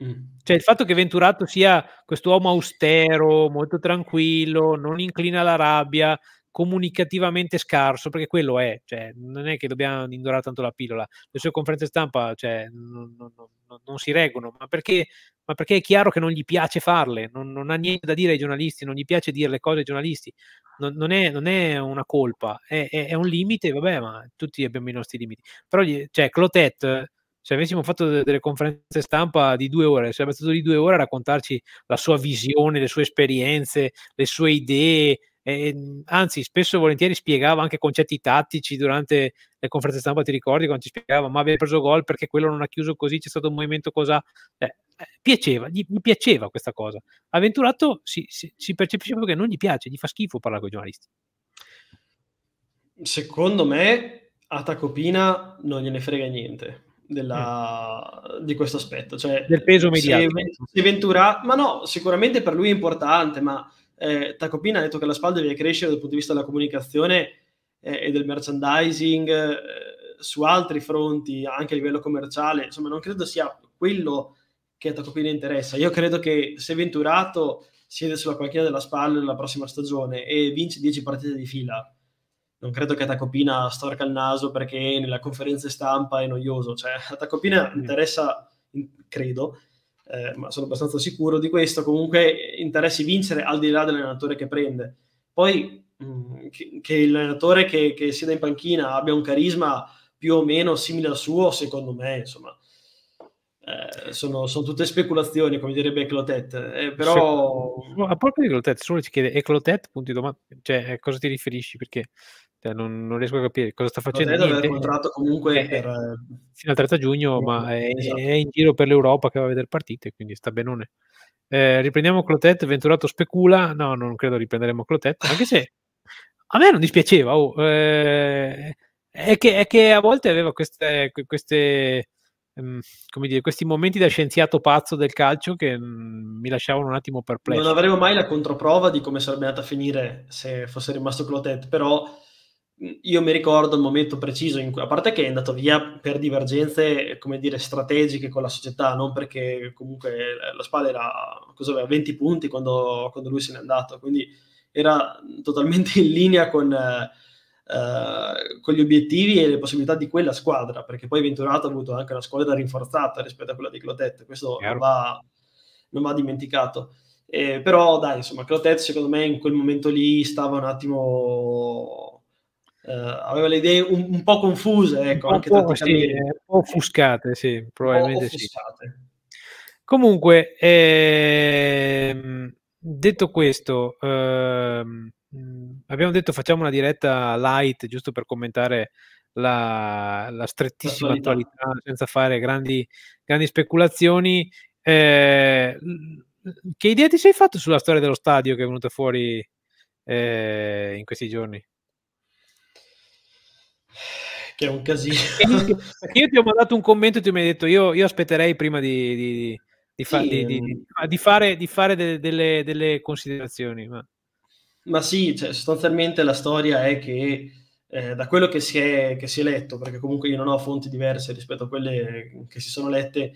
Mm. Cioè il fatto che Venturato sia questo uomo austero, molto tranquillo, non inclina la rabbia, comunicativamente scarso, perché quello è, cioè, non è che dobbiamo indorare tanto la pillola, le sue conferenze stampa cioè, non, non, non, non, si reggono, ma perché, ma perché, è chiaro che non gli piace farle, non, ha niente da dire ai giornalisti, non gli piace dire le cose ai giornalisti, non, è, è, una colpa, è, è, è, un limite, vabbè, ma tutti abbiamo i nostri limiti. Però cioè, Clotet, se avessimo fatto delle conferenze stampa di due ore, sarebbe stato di due ore a raccontarci la sua visione, le sue esperienze, le sue idee, e, ehm, anzi, spesso e volentieri spiegava anche concetti tattici durante le conferenze stampa, ti ricordi quando ci spiegava ma abbiamo preso gol perché quello non ha chiuso così, c'è stato un movimento cosa... Eh, piaceva, gli, gli, piaceva questa cosa. Avventurato si, si, si percepisce proprio che non gli piace, gli fa schifo parlare con i giornalisti. Secondo me a Tacopina non gliene frega niente. Della, mm. di questo aspetto cioè, del peso mediatico se, se Ventura, ma no, sicuramente per lui è importante ma eh, Tacopina ha detto che la SPAL deve crescere dal punto di vista della comunicazione eh, e del merchandising eh, su altri fronti, anche a livello commerciale. Insomma, non credo sia quello che a Tacopina interessa. Io credo che se Venturato siede sulla panchina della SPAL la prossima stagione e vince 10 partite di fila, non credo che a Tacopina storca il naso perché nella conferenza stampa è noioso. Cioè, a Tacopina mm-hmm. interessa, credo, eh, ma sono abbastanza sicuro di questo, comunque eh, interessi vincere al di là dell'allenatore che prende. Poi mh, mm, che, che l'allenatore che, che sieda in panchina abbia un carisma più o meno simile al suo, secondo me, insomma, eh, sono, sono, tutte speculazioni, come direbbe Clotet. Eh, però... Se, a proposito di Clotet, uno ti chiede, e Clotet, punti domanda, cioè, a cosa ti riferisci? Perché cioè, non, non, riesco a capire cosa sta facendo. Lei aveva contratto comunque è, eh, per... Eh, eh, fino al 30 giugno, ma è, esatto. è, in giro per l'Europa che va a vedere partite, quindi sta benone. Eh, riprendiamo Clotet, Venturato specula. No, non credo riprenderemo Clotet, anche se a me non dispiaceva. Oh, eh, è, che, è, che, a volte aveva queste, queste mm, come dire, questi momenti da scienziato pazzo del calcio che mm, mi lasciavano un attimo perplesso. Non avremo mai la controprova di come sarebbe andata a finire se fosse rimasto Clotet, però io mi ricordo il momento preciso in cui, a parte che è andato via per divergenze, come dire, strategiche con la società, non perché comunque la Spal era, cosa aveva, 20 punti quando, quando lui se n'è andato, quindi era totalmente in linea con, eh, con, gli obiettivi e le possibilità di quella squadra, perché poi Venturato ha avuto anche una squadra rinforzata rispetto a quella di Clotet, questo non va, non va dimenticato. Eh, però dai, insomma, Clotet secondo me in quel momento lì stava un attimo eh, aveva le idee un, un po' confuse, ecco, un anche po', sì, eh, un po' offuscate, sì, probabilmente offuscate. sì. Comunque, ehm, detto questo, ehm, abbiamo detto facciamo una diretta light giusto per commentare la, la strettissima attualità. attualità. senza fare grandi, grandi speculazioni. Eh, che idea ti sei fatto sulla storia dello stadio che è venuta fuori eh, in questi giorni? che è un casino. *laughs* io ti ho mandato un commento e ti mi hai detto io, io aspetterei prima di, di, di, fa, sì, di ehm. fare, fare delle, delle, delle, considerazioni. Ma, ma sì, cioè, sostanzialmente la storia è che eh, da quello che si, è, che si, è, letto, perché comunque io non ho fonti diverse rispetto a quelle che si sono lette,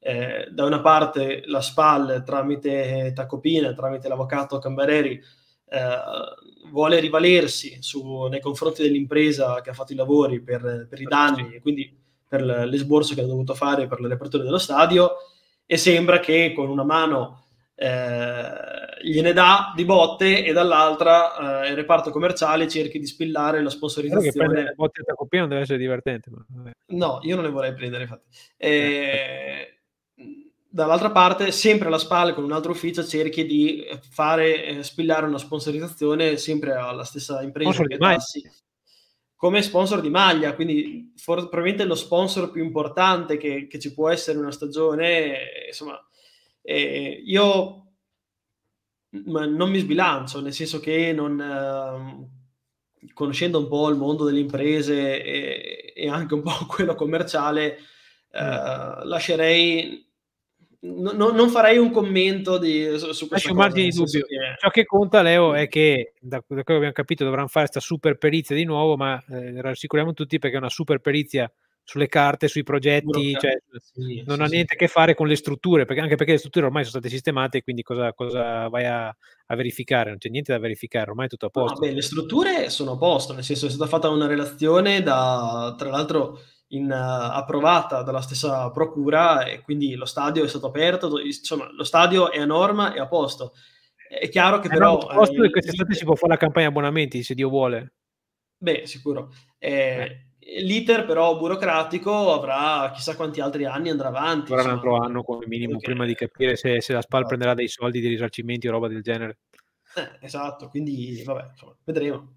eh, da una parte la SPAL tramite Tacopina, tramite l'avvocato Cambareri, eh, vuole rivalersi su, nei confronti dell'impresa che ha fatto i lavori per, per i danni e quindi per l'esborso che ha dovuto fare per la riapertura dello stadio e sembra che con una mano eh, gliene dà di botte e dall'altra eh, il reparto commerciale cerchi di spillare la sponsorizzazione. Che botte da copia non deve essere divertente. Ma... No, io non le vorrei prendere, infatti. Eh, eh dall'altra parte, sempre alla spalla con un altro ufficio, cerchi di fare eh, spillare una sponsorizzazione sempre alla stessa impresa Che come sponsor di maglia, quindi for- probabilmente lo sponsor più importante che, che ci può essere in una stagione, insomma, eh, io non mi sbilancio, nel senso che non, eh, conoscendo un po' il mondo delle imprese e, e anche un po' *laughs* quello commerciale, mm. eh, lascerei No, no, non farei un commento di, su, su questo. margine di dubbio. Che... Ciò che conta, Leo, è che da, quello che abbiamo capito dovranno fare questa super perizia di nuovo, ma eh, rassicuriamo tutti perché è una super perizia sulle carte, sui progetti, cioè, sì, non sì, ha niente a che fare con le strutture, perché, anche perché le strutture ormai sono state sistemate, quindi cosa, cosa vai a, a, verificare? Non c'è niente da verificare, ormai è tutto a posto. No, vabbè, le strutture sono a posto, nel senso è stata fatta una relazione da, tra l'altro in, uh, approvata dalla stessa procura e quindi lo stadio è stato aperto, insomma lo stadio è a norma e a posto. È chiaro che eh però... No, posto eh, quest'estate si può fare la campagna abbonamenti se Dio vuole. Beh, sicuro. Eh, eh, L'iter però burocratico avrà chissà quanti altri anni, andrà avanti. Avrà un altro anno come minimo okay. prima di capire se, se la SPAL esatto. prenderà dei soldi, dei risarcimenti o roba del genere. Eh, esatto, quindi vabbè, insomma, vedremo.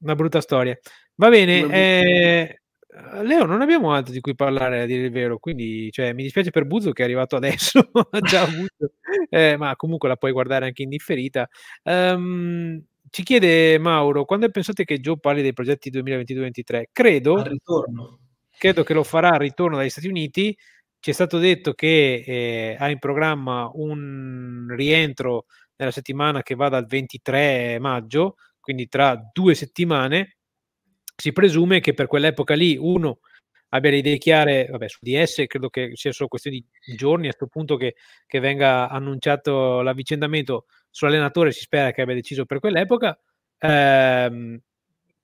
Una brutta storia. Va bene, eh, eh, Leo, non abbiamo altro di cui parlare, a dire il vero, quindi cioè, mi dispiace per Buzzo che è arrivato adesso, *laughs* già avuto, eh, ma comunque la puoi guardare anche in differita. Um, ci chiede Mauro, quando pensate che Joe parli dei progetti 2022-2023? Credo, credo, che lo farà al ritorno dagli Stati Uniti, ci è stato detto che eh, ha in programma un rientro nella settimana che va dal 23 maggio, quindi tra due settimane, si presume che per quell'epoca lì uno abbia le idee chiare, vabbè, su DS credo che sia solo questione di giorni a questo punto che, che, venga annunciato l'avvicendamento sull'allenatore, si spera che abbia deciso per quell'epoca, ehm,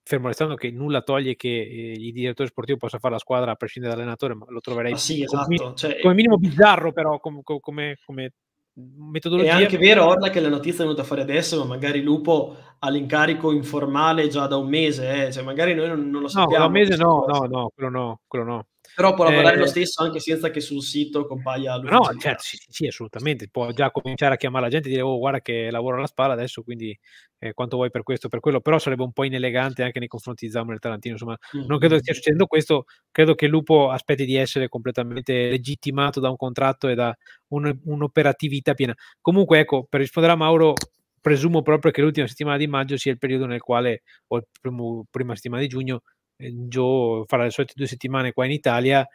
fermo restando che nulla toglie che eh, il direttore sportivo possa fare la squadra a prescindere dall'allenatore, ma lo troverei ah, sì, esatto. come, cioè, come, minimo bizzarro però, com, come, come metodologia... È anche vero, Orla, che la notizia è venuta fuori adesso, ma magari Lupo ha l'incarico informale già da un mese, eh? cioè magari noi non, non lo sappiamo. No, da un mese no, no, no, quello no, quello no. Però può lavorare eh, lo stesso anche senza che sul sito compaia lui. No, certo, sì, sì, assolutamente. Può già cominciare a chiamare la gente e dire, oh, guarda che lavoro alla spalla adesso, quindi eh, quanto vuoi per questo, per quello. Però sarebbe un po' inelegante anche nei confronti di Zamora e Tarantino. Insomma, mm-hmm. non credo che mm, stia mm. succedendo questo. Credo che Lupo aspetti di essere completamente legittimato da un contratto e da un, un'operatività piena. Comunque, ecco, per rispondere a Mauro, presumo proprio che l'ultima settimana di maggio sia il periodo nel quale, o primo, prima settimana di giugno, eh, Joe farà le solite due settimane qua in Italia,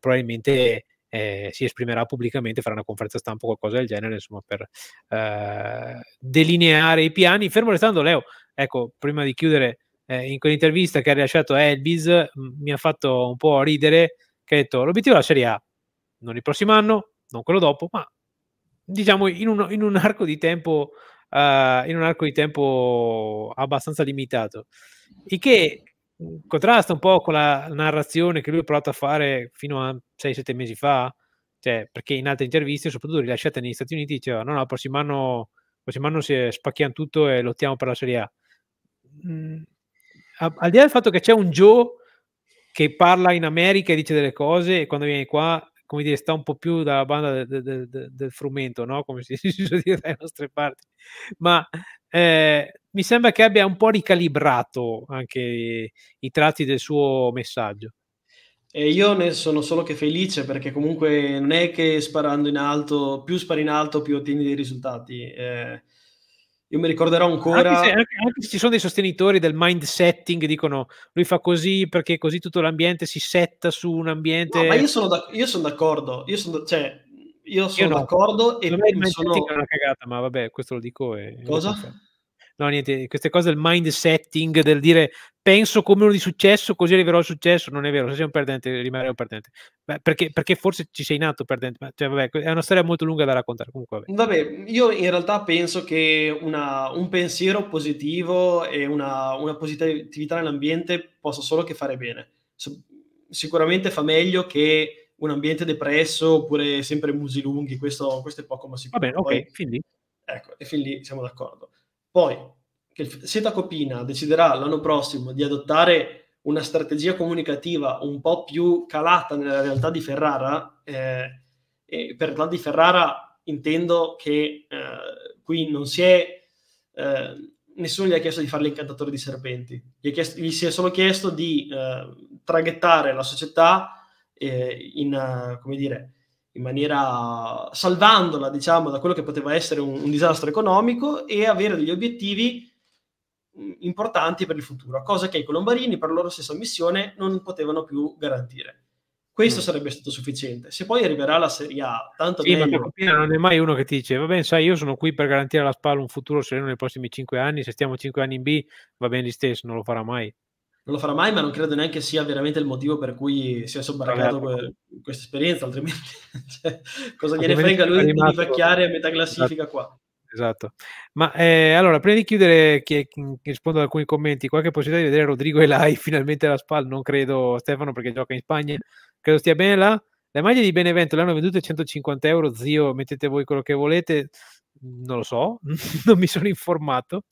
probabilmente eh, si esprimerà pubblicamente, farà una conferenza stampa o qualcosa del genere, insomma, per eh, delineare i piani. Fermo restando, Leo, ecco, prima di chiudere, eh, in quell'intervista che ha rilasciato a Elvis, m- mi ha fatto un po' ridere, che ha detto l'obiettivo della Serie A, non il prossimo anno, non quello dopo, ma diciamo in un, in un arco di tempo... Uh, in un arco di tempo abbastanza limitato, il che contrasta un po' con la narrazione che lui ha provato a fare fino a 6-7 mesi fa, cioè, perché in altre interviste, soprattutto rilasciate negli Stati Uniti, diceva no, no, prossimo anno, prossimo anno si spacchiamo tutto e lottiamo per la Serie A. Mm, al di là del fatto che c'è un Joe che parla in America e dice delle cose e quando viene qua come dire, sta un po' più dalla banda de, de, de, del frumento, no? come si, *laughs* dice dalle nostre parti. Ma eh, mi sembra che abbia un po' ricalibrato anche i tratti del suo messaggio. E io ne sono solo che felice perché comunque non è che sparando in alto, più spari in alto, più ottieni dei risultati. Eh, io mi ricorderò ancora. Anche se, anche, se, ci sono dei sostenitori del mind setting, dicono lui fa così perché così tutto l'ambiente si setta su un ambiente. No, ma io sono, da, cioè, io sono d'accordo, io sono, cioè, io sono io no. d'accordo. E non è sono... una cagata, ma vabbè, questo lo dico. E... Cosa? No, niente, queste cose, del mind setting del dire penso come uno di successo, così arriverò al successo, non è vero, se sei un perdente rimarrai un perdente. Beh, perché, perché, forse ci sei nato perdente, ma cioè, vabbè, è una storia molto lunga da raccontare. Comunque, vabbè. vabbè io in realtà penso che una, un pensiero positivo e una, una positività nell'ambiente possa solo che fare bene. Sicuramente fa meglio che un ambiente depresso oppure sempre musi lunghi, questo, questo è poco ma sicuro. Va bene, ok, Poi, fin lì. Ecco, e fin lì siamo d'accordo. Poi, che se Copina deciderà l'anno prossimo di adottare una strategia comunicativa un po' più calata nella realtà di Ferrara, eh, e per realtà di Ferrara intendo che eh, qui non si è... Eh, nessuno gli ha chiesto di fare l'incantatore di serpenti, gli, chiesto, gli si è solo chiesto di eh, traghettare la società eh, in, uh, come dire, in maniera salvandola, diciamo, da quello che poteva essere un, un, disastro economico e avere degli obiettivi mm, importanti per il futuro, cosa che i colombarini per la loro stessa missione non potevano più garantire. Questo mm. sarebbe stato sufficiente. Se poi arriverà la Serie A, tanto sì, meglio... non è mai uno che ti dice, va bene, sai, io sono qui per garantire alla SPAL un futuro sereno nei prossimi cinque anni, se stiamo cinque anni in B va bene lo stesso, non lo farà mai non lo farà mai, ma non credo neanche sia veramente il motivo per cui si è sobbarcato que- questa esperienza, altrimenti *laughs* cioè, cosa gliene frega lui di invecchiare a metà esatto, classifica esatto. qua. Esatto, ma eh, allora prima di chiudere, che, che rispondo ad alcuni commenti. Qualche possibilità di vedere Rodrigo e Lai *laughs* finalmente alla SPAL? Non credo, Stefano, perché gioca in Spagna. Credo stia bene là. Le maglie di Benevento le hanno vendute 150 euro, zio. Mettete voi quello che volete, non lo so, *laughs* non mi sono informato.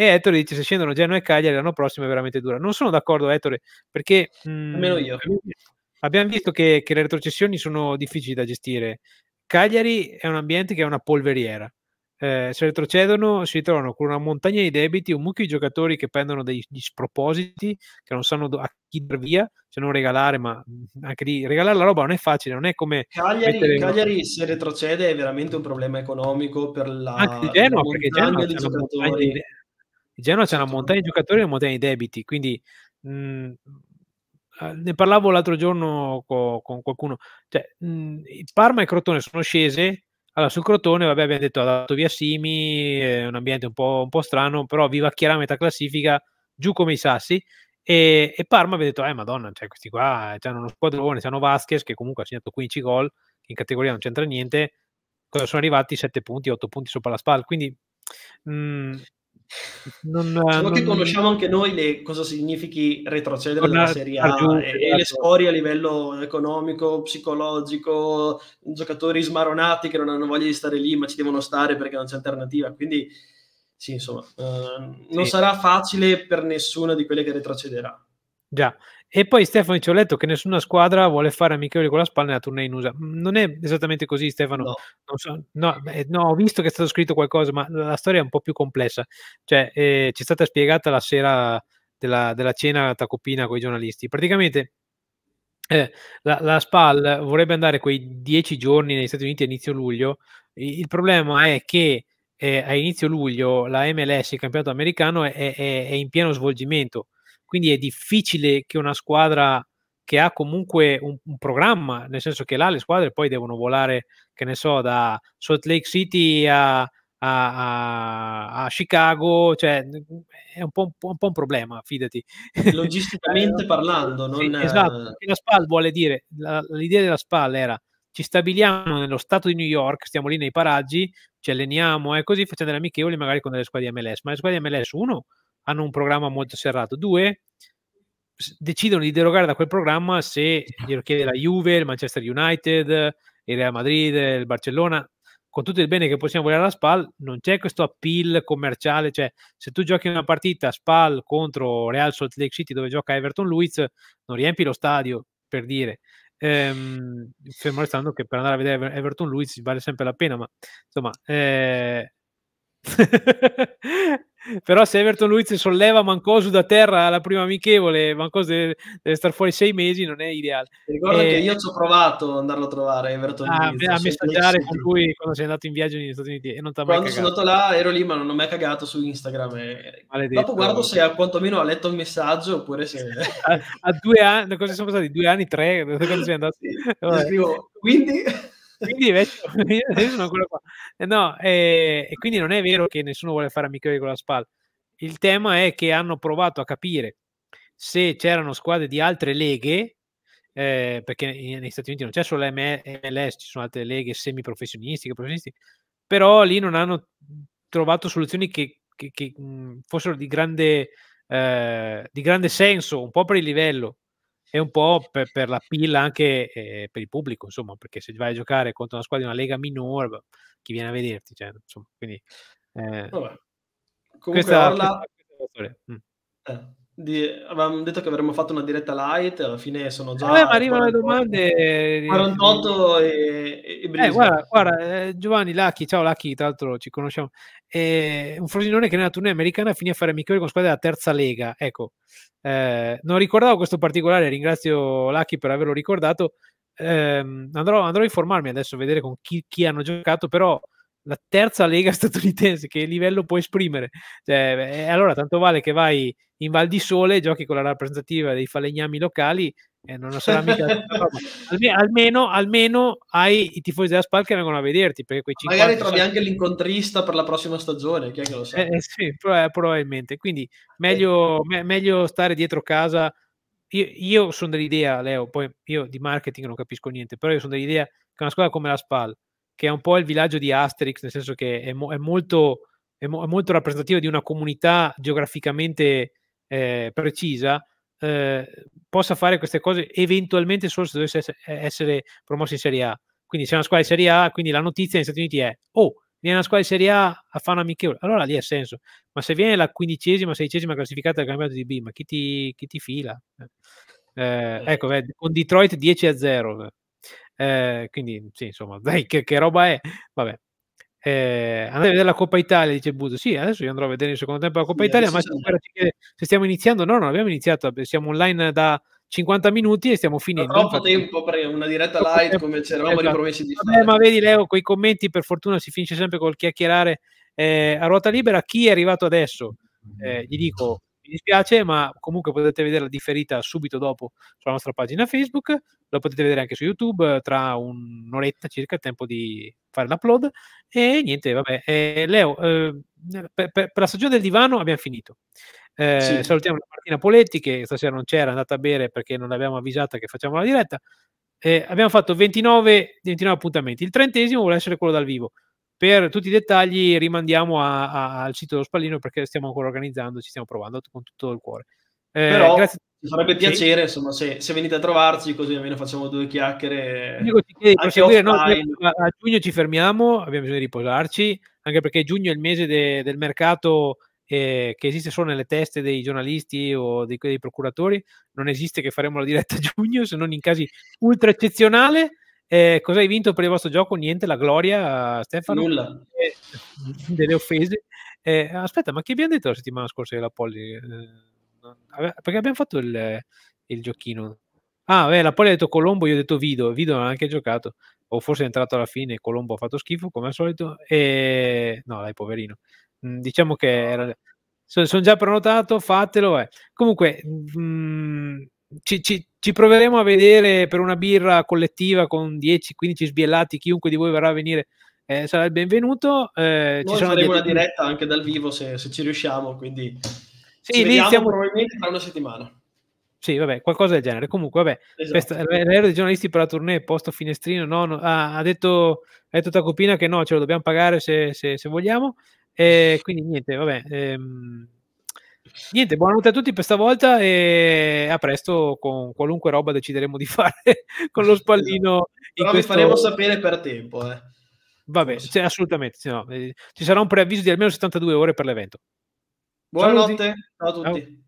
E Ettore dice: Se scendono Genoa e Cagliari l'anno prossimo è veramente dura. Non sono d'accordo, Ettore, perché. Mm, Almeno io. Abbiamo visto che, che le retrocessioni sono difficili da gestire. Cagliari è un ambiente che è una polveriera. Eh, se retrocedono si ritrovano con una montagna di debiti, un mucchio di giocatori che prendono degli, spropositi, che non sanno a chi dar via, se non regalare, ma mm, anche lì regalare la roba non è facile, non è come... Cagliari, Cagliari se retrocede è veramente un problema economico per la... Anche di Genoa, perché Genoa di giocatori. Montagna, il Genoa c'è una certo. montagna di giocatori e una montagna di debiti, quindi mh, mhmm, ah, ne parlavo l'altro giorno co- con qualcuno. Cioè, mh, mhmm, Parma e Crotone sono scese. Allora, sul Crotone, vabbè, abbiamo detto ha dato via Simi, è un ambiente un po', un po strano, però vivacchierà a metà classifica, giù come i sassi. E, e Parma aveva detto, eh madonna, cioè, questi qua eh, hanno uno squadrone, hanno Vasquez che comunque ha segnato 15 gol, in categoria non c'entra niente, sono arrivati 7 punti, 8 punti sopra la spalla. Quindi mh, mhmm, non, eh, diciamo non... che conosciamo anche noi le, cosa significhi retrocedere dalla Serie A e, e le storie esatto. a livello economico, psicologico, giocatori smaronati che non hanno voglia di stare lì ma ci devono stare perché non c'è alternativa. Quindi sì, insomma, eh, non sì. sarà facile per nessuna di quelle che retrocederà. Già, e poi Stefano ci ho letto che nessuna squadra vuole fare amichevoli con la Spagna nella tournée in USA. Mm, non è esattamente così, Stefano. No. So, no, eh, no. ho visto che è stato scritto qualcosa, ma la storia è un po' più complessa. Cioè, eh, ci è stata spiegata la sera della, della cena a Tacopina con i giornalisti. Praticamente eh, la, la, SPAL vorrebbe andare quei dieci giorni negli Stati Uniti a inizio luglio. Il, il problema è che eh, a inizio luglio la MLS, il campionato americano, è, è, è in pieno svolgimento quindi è difficile che una squadra che ha comunque un, un, programma, nel senso che là le squadre poi devono volare, che ne so, da Salt Lake City a, a, a, a Chicago, cioè è un po' un, un po' un, problema, fidati. *laughs* Logisticamente eh, parlando, non... Sì, esatto, la SPAL vuole dire, la, l'idea della SPAL era ci stabiliamo nello stato di New York, stiamo lì nei paraggi, ci alleniamo e eh, così facendo le amichevoli magari con delle squadre di MLS, ma le squadre di MLS 1 hanno un programma molto serrato. Due, decidono di derogare da quel programma se glielo chiede la Juve, il Manchester United, il Real Madrid, il Barcellona. Con tutto il bene che possiamo volere alla SPAL, non c'è questo appeal commerciale. Cioè, se tu giochi una partita SPAL contro Real Salt Lake City dove gioca Everton Luiz, non riempi lo stadio, per dire. Ehm, fermo restando che per andare a vedere Everton Luiz vale sempre la pena, ma insomma... Eh... *laughs* *laughs* Però se Everton Luiz solleva Mancosu da terra alla prima amichevole, Mancosu deve, deve star fuori sei mesi, non è ideale. ricordo e... Eh, che io ci ho provato ad andarlo a trovare Everton ah, Luiz. A messaggiare con lui quando sei andato in viaggio negli Stati Uniti e non ti mai Quando cagato. sono andato là ero lì ma non ho mai cagato su Instagram. E... Eh. Maledetto, Dopo guardo se a quantomeno ha letto il messaggio oppure se... *laughs* a, a, due anni, cosa sono passati? Due anni, tre? Quando sei *laughs* andato? Sì, scrivo, quindi quindi invece *laughs* sono ancora qua. Eh, no, eh, e quindi non è vero che nessuno vuole fare amichevoli con la SPAL. Il tema è che hanno provato a capire se c'erano squadre di altre leghe, eh, perché negli Stati Uniti non c'è solo l'MLS, ci sono altre leghe semiprofessionistiche, professionistiche, però lì non hanno trovato soluzioni che, che, che mh, fossero di grande, eh, di grande senso, un po' per il livello, è un po' per, per la pilla anche eh, per il pubblico, insomma, perché se vai a giocare contro una squadra di una lega minore, boh, chi viene a vederti? Cioè, insomma, quindi, eh, Comunque, questa, Orla... Questa, questa di, avevamo detto che avremmo fatto una diretta light, alla fine sono già... Eh, ma arrivano le domande... 48 e, e eh, guarda, guarda, eh, Giovanni Lacchi, ciao Lacchi, tra l'altro ci conosciamo. Eh, un Frosinone che nella tournée americana finì a fare amichevole con squadre della terza lega. Ecco, eh, non ricordavo questo particolare, ringrazio Lacchi per averlo ricordato. Ehm, andrò, andrò, a informarmi adesso, a vedere con chi, chi hanno giocato, però la terza lega *laughs* statunitense, che livello può esprimere? Cioè, e allora tanto vale che vai in Val di Sole, giochi con la rappresentativa dei falegnami locali, e non sarà mica *laughs* Alme- almeno, almeno, hai i tifosi della SPAL che vengono a vederti. Magari trovi sono... anche l'incontrista per la prossima stagione, chi è che lo sa? Eh, eh sì, eh, probabilmente. Quindi meglio, me- meglio stare dietro casa. Io, io sono dell'idea, Leo, poi io di marketing non capisco niente, però io sono dell'idea che una squadra come la SPAL, che è un po' il villaggio di Asterix, nel senso che è, mo- è, molto, è, mo- è molto, rappresentativo di una comunità geograficamente eh, precisa, eh, possa fare queste cose eventualmente solo se dovesse eh, essere, promosso in Serie A. Quindi se è una squadra di Serie A, quindi la notizia negli Stati Uniti è, oh, viene una squadra di Serie A a fare un amichevole, allora lì ha senso. Ma se viene la quindicesima, sedicesima classificata del campionato di B, ma chi ti, chi ti fila? Eh, eh. ecco, beh, con Detroit 10 a 0. Beh. Eh, quindi, sì, insomma, *laughs* dai, che, che roba è? Vabbè. Eh, andare a vedere la Coppa Italia, dice Budo. Sì, adesso io andrò a vedere il secondo tempo la Coppa sì, Italia, ma se stiamo iniziando, no, non abbiamo iniziato, siamo online da 50 minuti e stiamo finendo. Troppo infatti. tempo per una diretta live come c'eravamo esatto. ripromessi di Vabbè, fare. Ma vedi Leo, quei commenti per fortuna si finisce sempre col chiacchierare eh, a ruota libera. Chi è arrivato adesso? Eh, gli dico, mi dispiace, ma comunque potete vederla differita subito dopo sulla nostra pagina Facebook, la potete vedere anche su YouTube eh, tra un'oretta circa, il tempo di fare l'upload. E niente, vabbè. Eh, Leo, eh, per, per, per, la stagione del divano abbiamo finito. Eh, sì. Salutiamo Martina Poletti che stasera non c'era, è andata a bere perché non l'abbiamo avvisata che facciamo la diretta. Eh, abbiamo fatto 29, 29 appuntamenti. Il trentesimo vuole essere quello dal vivo per tutti i dettagli rimandiamo a, a, al sito dello Spallino perché stiamo ancora organizzando, ci stiamo provando con tutto il cuore. Eh, Però grazie... ci farebbe piacere, sì. insomma, se, se, venite a trovarci così almeno facciamo due chiacchiere. Dico, che, dire, no, a, a giugno ci fermiamo, abbiamo bisogno di riposarci, anche perché giugno è il mese de, del mercato eh, che esiste solo nelle teste dei giornalisti o dei, dei procuratori, non esiste che faremo la diretta a giugno se non in casi ultra eccezionali. Eh, cosa hai vinto per il vostro gioco? Niente, la gloria, Stefano? Nulla. Eh, delle offese. Eh, aspetta, ma che abbiamo detto la settimana scorsa della Polly? Eh, perché abbiamo fatto il, il giochino. Ah, beh, la Poli ha detto Colombo, io ho detto Vido. Vido non ha anche giocato. O forse è entrato alla fine, Colombo ha fatto schifo, come al solito. E... No, dai, poverino. Mm, diciamo che era... Sono già prenotato, fatelo. Eh. Comunque, mm, ci, ci, ci proveremo a vedere per una birra collettiva con 10-15 sbiellati, chiunque di voi verrà a venire eh, sarà il benvenuto. Eh, Noi ci faremo una diretta anche dal vivo se, se ci riusciamo, quindi sì, ci vediamo siamo... probabilmente tra una settimana. Sì, vabbè, qualcosa del genere. Comunque, vabbè, esatto. l'aereo dei giornalisti per la tournée, posto finestrino, no, no ah, ha, detto, ha detto Tacopina che no, ce lo dobbiamo pagare se, se, se vogliamo. Eh, quindi niente, vabbè. Ehm Niente, buonanotte a tutti per stavolta e a presto con qualunque roba decideremo di *laughs* fare con lo spallino. Esatto. Però questo... vi faremo sapere per tempo. Eh. Vabbè, cioè, assolutamente. No. Eh, ci sarà un preavviso di almeno 72 ore per l'evento. Buonanotte Saluti. a tutti. Ciao.